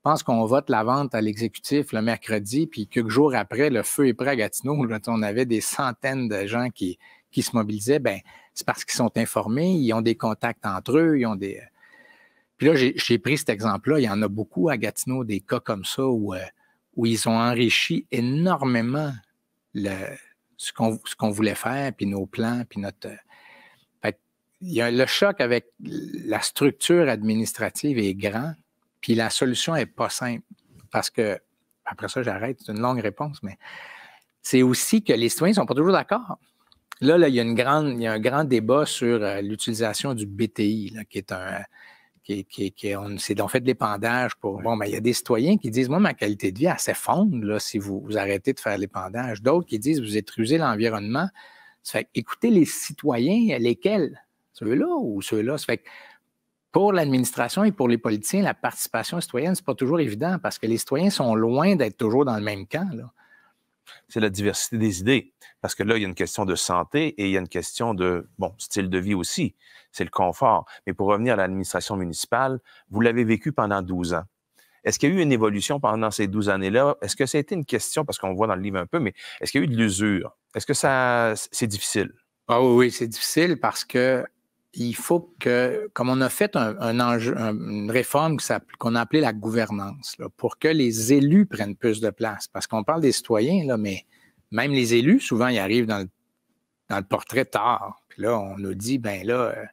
je pense qu'on vote la vente à l'exécutif le mercredi, puis quelques jours après, le feu est prêt à Gatineau, on avait des centaines de gens qui, se mobilisaient, ben c'est parce qu'ils sont informés, ils ont des contacts entre eux, ils ont des... Euh, puis là, j'ai pris cet exemple-là, il y en a beaucoup à Gatineau, des cas comme ça où, euh, ils ont enrichi énormément le, ce qu'on voulait faire, puis nos plans, puis notre... Euh, il y le choc avec la structure administrative est grand, puis la solution n'est pas simple parce que, après ça, j'arrête, c'est une longue réponse, mais c'est aussi que les citoyens ne sont pas toujours d'accord. Là, il, y a une grande, il, y a un grand débat sur euh, l'utilisation du BTI, qui est un. Qui, on, fait de l'épandage pour. Bon, mais ben, il y a des citoyens qui disent Moi, ma qualité de vie, elle s'effondre là, si vous, arrêtez de faire l'épandage. D'autres qui disent Vous étrusez l'environnement. Ça fait écoutez les citoyens, lesquels Ceux-là ou ceux-là. Ça fait pour l'administration et pour les politiciens, la participation citoyenne, ce n'est pas toujours évident parce que les citoyens sont loin d'être toujours dans le même camp. C'est la diversité des idées. Parce que là, il y a une question de santé et il y a une question de, bon, style de vie aussi. C'est le confort. Mais pour revenir à l'administration municipale, vous l'avez vécu pendant 12 ans. Est-ce qu'il y a eu une évolution pendant ces 12 années-là? Est-ce que ça a été une question, parce qu'on voit dans le livre un peu, mais est-ce qu'il y a eu de l'usure? Est-ce que ça, c'est difficile? Ah oui, oui, c'est difficile parce que il faut que, comme on a fait une réforme qu'on a appelée la gouvernance, pour que les élus prennent plus de place. Parce qu'on parle des citoyens, là, mais même les élus, souvent, ils arrivent dans le, portrait tard. Puis là, on nous dit, ben là, euh,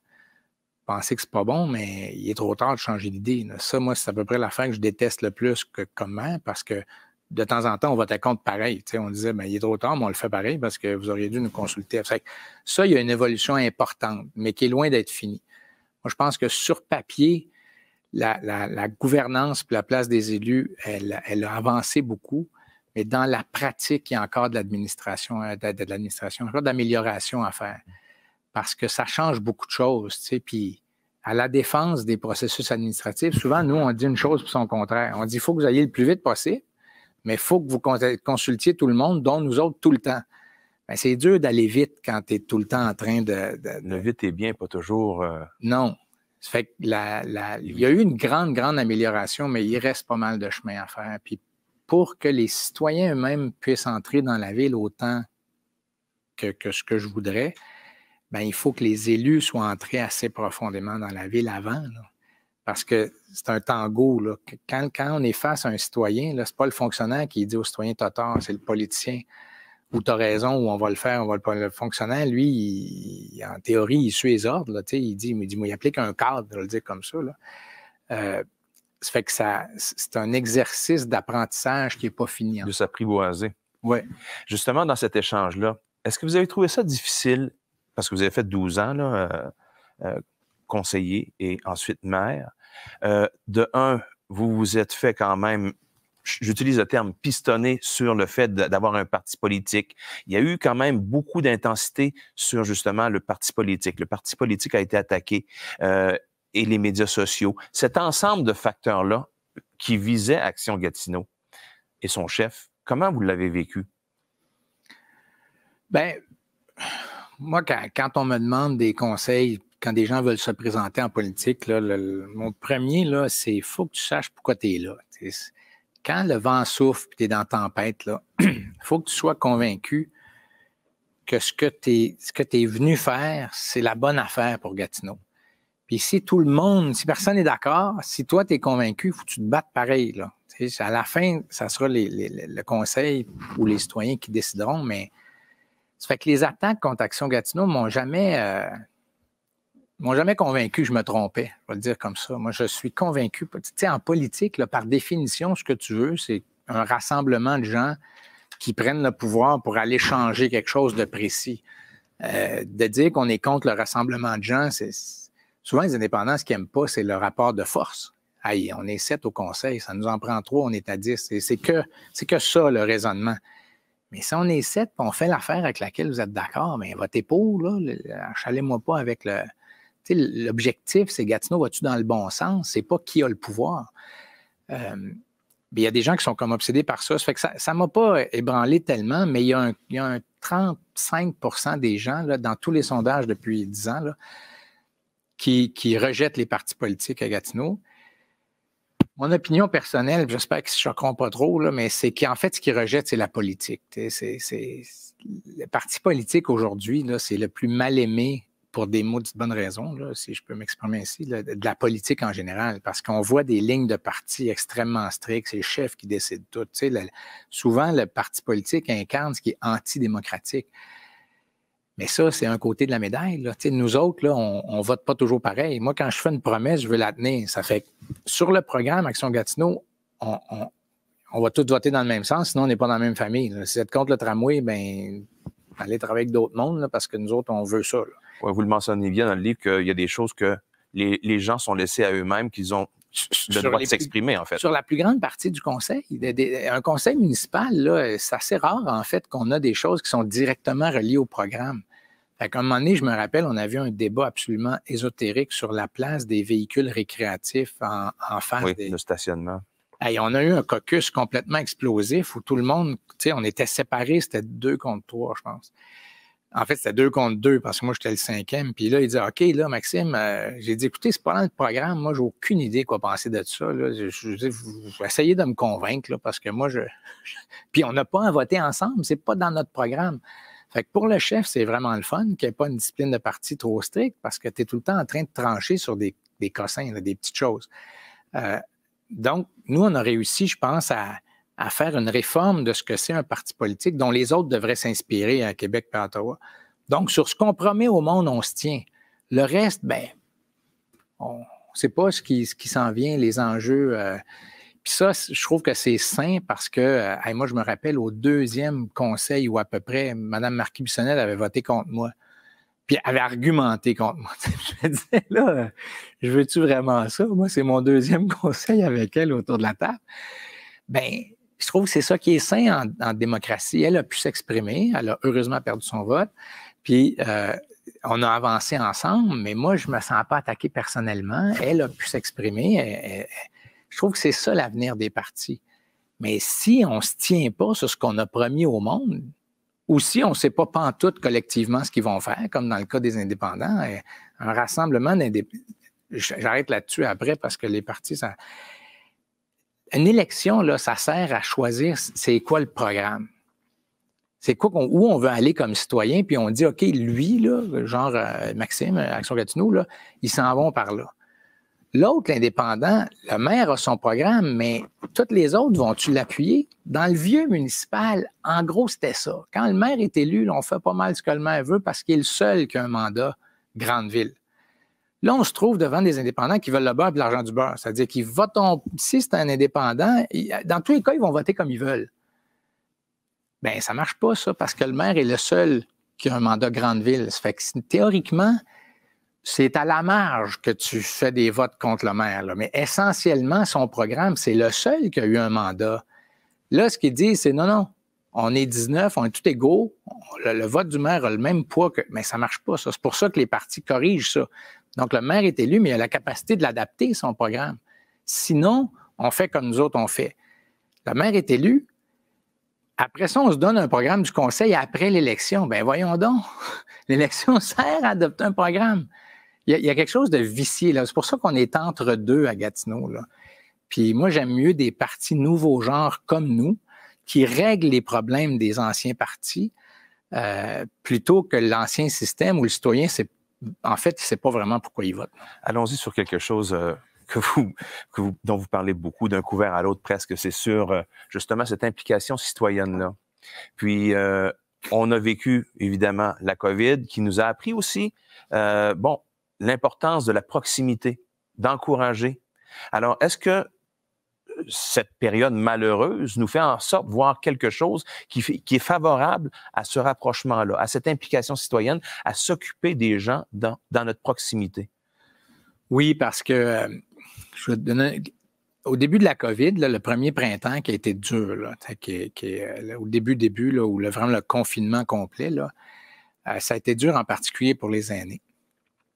pensez que c'est pas bon, mais il est trop tard de changer d'idée. Ça, moi, c'est à peu près la fin que je déteste le plus que comment, parce que de temps en temps, on votait contre pareil. on disait, ben, il est trop tard, mais on le fait pareil parce que vous auriez dû nous consulter. Ça, il y a une évolution importante, mais qui est loin d'être finie. Moi, je pense que sur papier, la, gouvernance et la place des élus, elle, a avancé beaucoup, mais dans la pratique, il y a encore de l'administration, euh, de, de l'administration, encore d'amélioration à faire parce que ça change beaucoup de choses. Puis à la défense des processus administratifs, souvent, nous, on dit une chose pour son contraire. On dit il faut que vous ayez le plus vite possible mais il faut que vous consultiez tout le monde, dont nous autres, tout le temps. Ben, c'est dur d'aller vite quand tu es tout le temps en train de. Le vite est bien, pas toujours. Euh, non. il y a eu une grande, grande amélioration, mais il reste pas mal de chemin à faire. Puis pour que les citoyens eux-mêmes puissent entrer dans la ville autant que, ce que je voudrais, ben, il faut que les élus soient entrés assez profondément dans la ville avant. Parce que c'est un tango. Là. Quand, on est face à un citoyen, ce n'est pas le fonctionnaire qui dit au citoyen t'as tort, c'est le politicien. Ou t'as raison, ou on va le faire, on va le faire. » Le fonctionnaire, lui, en théorie, il suit les ordres. il dit, il, dit, moi, il applique un cadre, je le dire comme ça. Euh, ça fait que ça, c'est un exercice d'apprentissage qui n'est pas fini. Hein. De s'apprivoiser. Oui. Justement, dans cet échange-là, est-ce que vous avez trouvé ça difficile, parce que vous avez fait 12 ans, euh, euh, conseiller et ensuite maire, euh, de un, vous vous êtes fait quand même j'utilise le terme pistonné sur le fait d'avoir un parti politique. Il y a eu quand même beaucoup d'intensité sur justement le parti politique. Le parti politique a été attaqué euh, et les médias sociaux. Cet ensemble de facteurs-là qui visait Action Gatineau et son chef, comment vous l'avez vécu? Ben, moi, quand, quand, on me demande des conseils quand des gens veulent se présenter en politique, mon premier, c'est il faut que tu saches pourquoi tu es là. Quand le vent souffle et tu es dans la tempête, il faut que tu sois convaincu que ce que tu es, es, venu faire, c'est la bonne affaire pour Gatineau. Puis si tout le monde, si personne n'est d'accord, si toi tu es convaincu, il faut que tu te battes pareil. Là. à la fin, ça sera le conseil ou les citoyens qui décideront, mais ça fait que les attaques contre Action Gatineau m'ont jamais. Euh, m'ont jamais convaincu je me trompais. Je vais le dire comme ça. Moi, je suis convaincu. Tu sais, en politique, par définition, ce que tu veux, c'est un rassemblement de gens qui prennent le pouvoir pour aller changer quelque chose de précis. Euh, de dire qu'on est contre le rassemblement de gens, c'est souvent les indépendants, ce qu'ils n'aiment pas, c'est le rapport de force. Aïe, on est sept au conseil, ça nous en prend trois, on est à dix. C'est que, que ça, le raisonnement. Mais si on est sept, on fait l'affaire avec laquelle vous êtes d'accord, mais ben, votez pour, là, moi pas avec le, l'objectif, c'est Gatineau, vas-tu dans le bon sens? C'est pas qui a le pouvoir. Euh, il y a des gens qui sont comme obsédés par ça. Ça fait que ça ne m'a pas ébranlé tellement, mais il y a un, 35 des gens, dans tous les sondages depuis 10 ans, qui, rejettent les partis politiques à Gatineau. Mon opinion personnelle, j'espère qu'ils ne se choqueront pas trop, mais c'est qu'en fait, ce qu'ils rejettent, c'est la politique. c'est le parti politique aujourd'hui, c'est le plus mal aimé pour des maudites bonnes raisons, si je peux m'exprimer ainsi, de la politique en général, parce qu'on voit des lignes de parti extrêmement strictes, c'est le chef qui décide tout. souvent, le parti politique incarne ce qui est antidémocratique. Mais ça, c'est un côté de la médaille. nous autres, on ne vote pas toujours pareil. Moi, quand je fais une promesse, je veux la tenir. Ça fait que sur le programme Action Gatineau, on, va tous voter dans le même sens, sinon on n'est pas dans la même famille. Si vous êtes contre le tramway, ben allez travailler avec d'autres mondes parce que nous autres, on veut ça vous le mentionnez bien dans le livre qu'il y a des choses que les, gens sont laissés à eux-mêmes, qu'ils ont le droit de s'exprimer, en fait. Sur la plus grande partie du conseil. un conseil municipal, c'est assez rare, en fait, qu'on a des choses qui sont directement reliées au programme. à un moment donné, je me rappelle, on avait un débat absolument ésotérique sur la place des véhicules récréatifs en, face oui, des... le stationnement. on a eu un caucus complètement explosif où tout le monde, on était séparés, c'était deux contre trois, je pense. En fait, c'était deux contre deux parce que moi, j'étais le cinquième. Puis là, il dit OK, là, Maxime, euh, j'ai dit écoutez, c'est pas dans le programme. Moi, j'ai aucune idée quoi penser de ça. Là. Je, je, essayez de me convaincre parce que moi, je. Puis on n'a pas à voter ensemble. C'est pas dans notre programme. Fait que pour le chef, c'est vraiment le fun qu'il n'y ait pas une discipline de parti trop stricte parce que tu es tout le temps en train de trancher sur des, des cossins, des petites choses. Euh, donc, nous, on a réussi, je pense, à, à faire une réforme de ce que c'est un parti politique dont les autres devraient s'inspirer à Québec et à Ottawa. Donc, sur ce qu'on promet au monde, on se tient. Le reste, ben, on ne sait pas ce qui, ce qui s'en vient, les enjeux. Euh. puis ça, je trouve que c'est sain parce que, euh, moi, je me rappelle au deuxième conseil où à peu près, Mme marquis Bussonnel avait voté contre moi. Puis avait argumenté contre moi. je me disais, là, je veux-tu vraiment ça? Moi, c'est mon deuxième conseil avec elle autour de la table. Ben, je trouve que c'est ça qui est sain en, démocratie. Elle a pu s'exprimer, elle a heureusement perdu son vote, puis euh, on a avancé ensemble, mais moi, je ne me sens pas attaqué personnellement. Elle a pu s'exprimer. Je trouve que c'est ça l'avenir des partis. Mais si on ne se tient pas sur ce qu'on a promis au monde, ou si on ne sait pas pantoute collectivement ce qu'ils vont faire, comme dans le cas des indépendants, eh, un rassemblement d'indépendants, j'arrête là-dessus après parce que les partis, ça, une élection, là, ça sert à choisir c'est quoi le programme. C'est quoi où on veut aller comme citoyen, puis on dit, OK, lui, là, genre euh, Maxime, Action Gatineau, ils s'en vont par là. L'autre, l'indépendant, le maire a son programme, mais toutes les autres vont-tu l'appuyer? Dans le vieux municipal, en gros, c'était ça. Quand le maire est élu, on fait pas mal ce que le maire veut parce qu'il est le seul qui a un mandat grande ville. Là, on se trouve devant des indépendants qui veulent le beurre et l'argent du beurre. C'est-à-dire qu'ils votent, si c'est un indépendant, dans tous les cas, ils vont voter comme ils veulent. Bien, ça ne marche pas, ça, parce que le maire est le seul qui a un mandat grande ville. Ça fait que théoriquement, c'est à la marge que tu fais des votes contre le maire. Mais essentiellement, son programme, c'est le seul qui a eu un mandat. Là, ce qu'ils disent, c'est non, non, on est 19, on est tout égaux, le, vote du maire a le même poids que. Mais ça ne marche pas, ça. C'est pour ça que les partis corrigent ça. Donc, le maire est élu, mais il a la capacité de l'adapter, son programme. Sinon, on fait comme nous autres, on fait. Le maire est élu. Après ça, on se donne un programme du conseil après l'élection. Ben voyons donc, l'élection sert à adopter un programme. Il y a, quelque chose de vicié. C'est pour ça qu'on est entre deux à Gatineau. Puis moi, j'aime mieux des partis nouveaux genres comme nous qui règlent les problèmes des anciens partis euh, plutôt que l'ancien système où le citoyen, c'est en fait, c'est ne pas vraiment pourquoi il vote. Allons-y sur quelque chose euh, que, vous, dont vous parlez beaucoup, d'un couvert à l'autre presque, c'est sur euh, justement cette implication citoyenne-là. Puis, euh, on a vécu évidemment la COVID qui nous a appris aussi, bon, l'importance de la proximité, d'encourager. Alors, est-ce que cette période malheureuse nous fait en sorte de voir quelque chose qui, est favorable à ce rapprochement-là, à cette implication citoyenne, à s'occuper des gens dans, notre proximité. Oui, parce que euh, je vais te donner au début de la COVID, le premier printemps qui a été dur, euh, au début, début, où le, vraiment le confinement complet, euh, ça a été dur en particulier pour les aînés.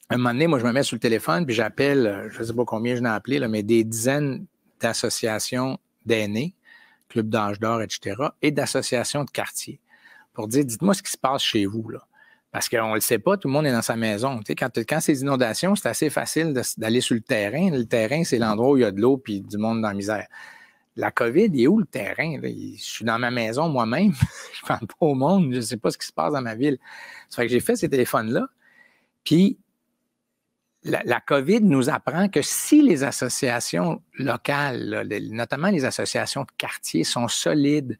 À un moment donné, moi, je me mets sur le téléphone, puis j'appelle, je ne sais pas combien je n'ai appelé, mais des dizaines d'associations d'aînés, clubs d'âge d'or, etc., et d'associations de quartiers, pour dire dites-moi ce qui se passe chez vous. Là. Parce qu'on ne le sait pas, tout le monde est dans sa maison. Tu quand, quand c'est des inondations, c'est assez facile d'aller sur le terrain. Le terrain, c'est l'endroit où il y a de l'eau et du monde dans la misère. La COVID, il est où le terrain? Je suis dans ma maison moi-même. je ne parle pas au monde. Je ne sais pas ce qui se passe dans ma ville. Ça fait que j'ai fait ces téléphones-là. Puis la, COVID nous apprend que si les associations locales, notamment les associations de quartier, sont solides,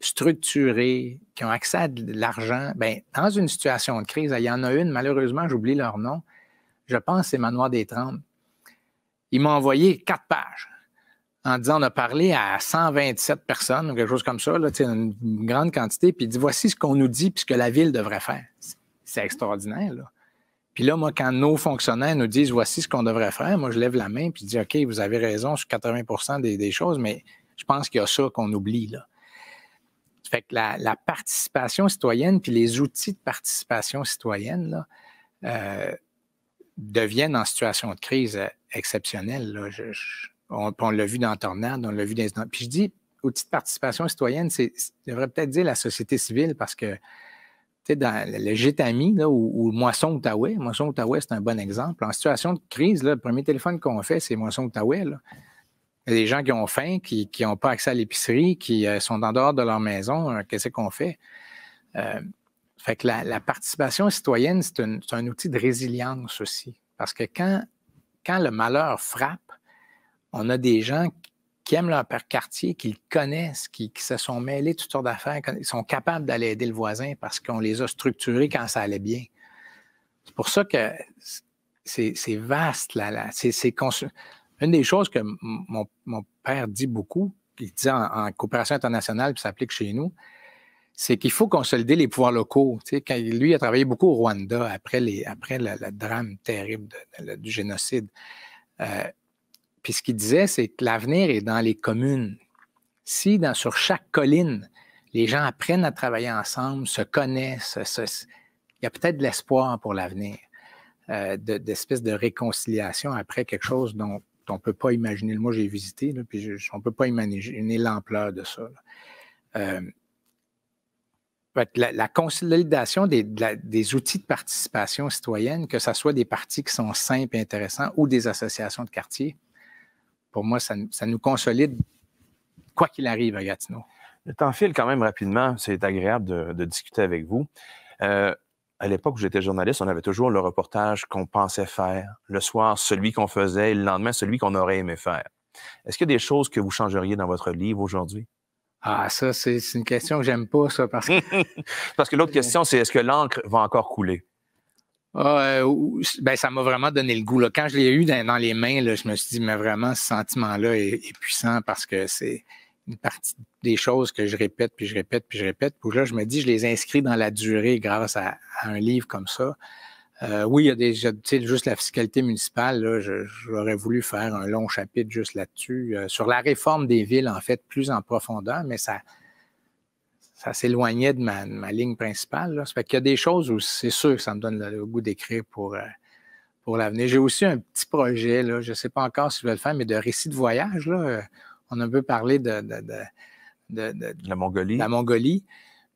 structurées, qui ont accès à de l'argent, bien, dans une situation de crise, il y en a une, malheureusement, j'oublie leur nom, je pense c'est Manoir des Trembles. Ils m'ont envoyé quatre pages en disant on a parlé à 127 personnes ou quelque chose comme ça, là, une grande quantité, puis dit voici ce qu'on nous dit puis ce que la ville devrait faire. C'est extraordinaire. Là. Puis là, moi, quand nos fonctionnaires nous disent voici ce qu'on devrait faire, moi, je lève la main puis je dis OK, vous avez raison sur 80 des, choses, mais je pense qu'il y a ça qu'on oublie. Là. Fait que la, participation citoyenne puis les outils de participation citoyenne euh, deviennent en situation de crise euh, exceptionnelle. Là. on, l'a vu dans Tornade, on l'a vu dans. Puis je dis outils de participation citoyenne, c'est, devrait peut-être dire la société civile parce que sais, dans le GTAMI ou, Moisson Outaouais. Moisson Outaouais, c'est un bon exemple. En situation de crise, le premier téléphone qu'on fait, c'est Moisson Outaouais. Là. Il des gens qui ont faim, qui n'ont pas accès à l'épicerie, qui euh, sont en dehors de leur maison. Euh, qu'est-ce qu'on fait? Euh, fait que la, participation citoyenne, c'est un, outil de résilience aussi. Parce que quand, quand le malheur frappe, on a des gens qui qui aiment leur père quartier, qui le connaissent, qui, se sont mêlés de toutes sortes d'affaires, ils sont capables d'aller aider le voisin parce qu'on les a structurés quand ça allait bien. C'est pour ça que c'est vaste, là. Une des choses que mon, père dit beaucoup, il dit en, coopération internationale, puis ça s'applique chez nous, c'est qu'il faut consolider les pouvoirs locaux. lui, a travaillé beaucoup au Rwanda après, les, après le, drame terrible du génocide. Euh, puis ce qu'il disait, c'est que l'avenir est dans les communes. Si dans, sur chaque colline, les gens apprennent à travailler ensemble, se connaissent, il y a peut-être de l'espoir pour l'avenir, euh, d'espèce de réconciliation après quelque chose dont on ne peut pas imaginer. Moi, j'ai visité, puis on ne peut pas imaginer l'ampleur de ça. Euh, la, consolidation des, des, outils de participation citoyenne, que ce soit des partis qui sont simples et intéressants ou des associations de quartier, pour moi, ça, nous consolide quoi qu'il arrive à Gatineau. Le temps file quand même rapidement. C'est agréable de, discuter avec vous. Euh, à l'époque où j'étais journaliste, on avait toujours le reportage qu'on pensait faire, le soir, celui qu'on faisait, le lendemain, celui qu'on aurait aimé faire. Est-ce qu'il y a des choses que vous changeriez dans votre livre aujourd'hui? Ah, ça, c'est une question que j'aime pas, ça, parce que l'autre euh, question, c'est est-ce que l'encre va encore couler? ben, ça m'a vraiment donné le goût. Là. Quand je l'ai eu dans, les mains, là, je me suis dit, mais vraiment, ce sentiment-là est, puissant parce que c'est une partie des choses que je répète, puis je répète, puis je répète. Puis là, je me dis, je les inscris dans la durée grâce à, un livre comme ça. Euh, oui, il y a des, juste la fiscalité municipale, j'aurais voulu faire un long chapitre juste là-dessus, euh, sur la réforme des villes, en fait, plus en profondeur, mais ça, ça s'éloignait de ma, ligne principale. Là. Ça fait qu'il y a des choses où c'est sûr que ça me donne le, goût d'écrire pour, euh, pour l'avenir. J'ai aussi un petit projet, je ne sais pas encore si je vais le faire, mais de récits de voyage. Euh, on a un peu parlé de, de, la Mongolie. La Mongolie.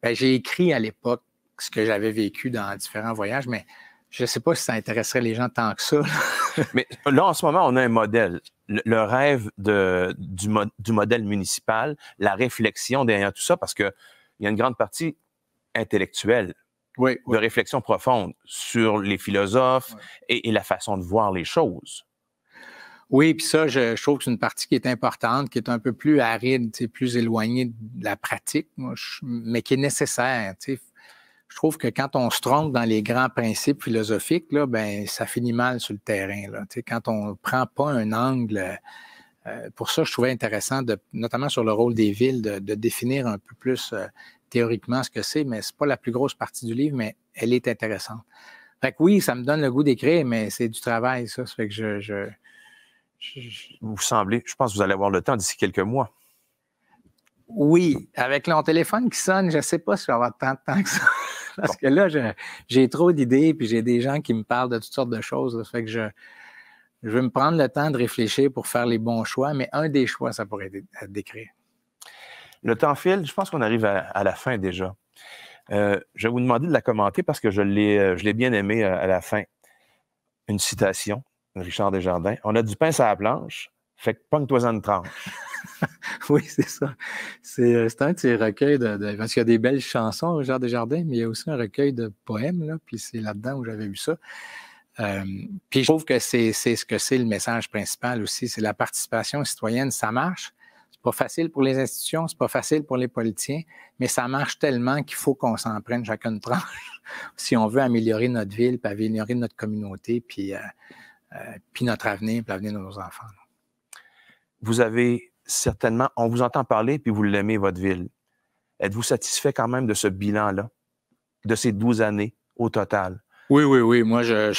Ben, j'ai écrit à l'époque ce que j'avais vécu dans différents voyages, mais je ne sais pas si ça intéresserait les gens tant que ça. mais là, en ce moment, on a un modèle. Le, rêve du, du modèle municipal, la réflexion derrière tout ça, parce que il y a une grande partie intellectuelle, de réflexion profonde sur les philosophes et, la façon de voir les choses. Oui, puis ça, je, trouve que c'est une partie qui est importante, qui est un peu plus aride, plus éloignée de la pratique, mais qui est nécessaire. Je trouve que quand on se trompe dans les grands principes philosophiques, là, ben, ça finit mal sur le terrain. Là, quand on ne prend pas un angle euh, pour ça, je trouvais intéressant, notamment sur le rôle des villes, de, définir un peu plus euh, théoriquement ce que c'est, mais ce n'est pas la plus grosse partie du livre, mais elle est intéressante. Fait oui, ça me donne le goût d'écrire, mais c'est du travail, ça. ça fait que je, Vous semblez, je pense que vous allez avoir le temps d'ici quelques mois. Oui, avec mon téléphone qui sonne, je ne sais pas si je vais avoir tant de temps que ça. Parce que là, j'ai trop d'idées, puis j'ai des gens qui me parlent de toutes sortes de choses. fait que je, je vais me prendre le temps de réfléchir pour faire les bons choix, mais un des choix, ça pourrait être à décrire. Le temps file, je pense qu'on arrive à, la fin déjà. Euh, je vais vous demander de la commenter parce que je l'ai, euh, je l'ai bien aimé euh, à la fin. Une citation de Richard Desjardins. On a du pain sur la planche, fait que une toi de tranche. oui, c'est ça. C'est, un de ces de, Parce qu'il y a des belles chansons, Richard Desjardins, mais il y a aussi un recueil de poèmes, là, puis c'est là-dedans où j'avais eu ça puis je trouve que c'est ce que c'est le message principal aussi, c'est la participation citoyenne, ça marche. C'est pas facile pour les institutions, c'est pas facile pour les politiciens, mais ça marche tellement qu'il faut qu'on s'en prenne chacune tranche si on veut améliorer notre ville, puis améliorer notre communauté, puis, euh, euh, puis notre avenir, puis l'avenir de nos enfants. Vous avez certainement, on vous entend parler, puis vous l'aimez, votre ville. Êtes-vous satisfait quand même de ce bilan-là, de ces 12 années au total? Oui, oui, oui. Moi, je,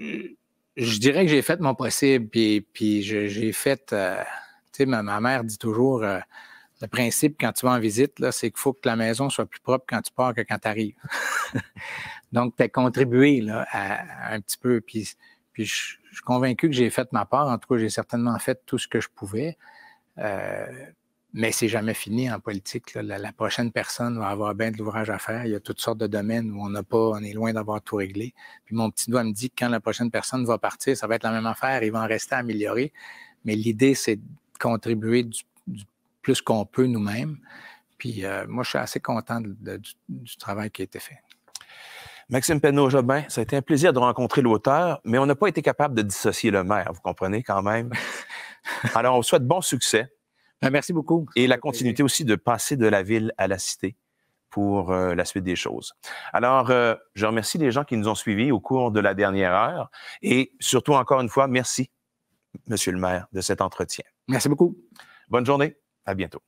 je, dirais que j'ai fait mon possible, puis, puis j'ai fait. Euh, tu sais, ma, mère dit toujours euh, le principe quand tu vas en visite, c'est qu'il faut que la maison soit plus propre quand tu pars que quand tu arrives. Donc, tu as contribué là, un petit peu. Puis, puis je, suis convaincu que j'ai fait ma part. En tout cas, j'ai certainement fait tout ce que je pouvais. Euh, mais c'est jamais fini en politique. La, prochaine personne va avoir bien de l'ouvrage à faire. Il y a toutes sortes de domaines où on n'a pas, on est loin d'avoir tout réglé. Puis mon petit doigt me dit que quand la prochaine personne va partir, ça va être la même affaire. Il va en rester à améliorer. Mais l'idée, c'est de contribuer du, plus qu'on peut nous-mêmes. Puis euh, moi, je suis assez content du, travail qui a été fait. Maxime Penneau-Jobin, ça a été un plaisir de rencontrer l'auteur, mais on n'a pas été capable de dissocier le maire, vous comprenez quand même. Alors, on vous souhaite bon succès ben, merci beaucoup. Et la continuité aussi de passer de la ville à la cité pour euh, la suite des choses. Alors, euh, je remercie les gens qui nous ont suivis au cours de la dernière heure et surtout, encore une fois, merci, Monsieur le maire, de cet entretien. Merci beaucoup. Bonne journée. À bientôt.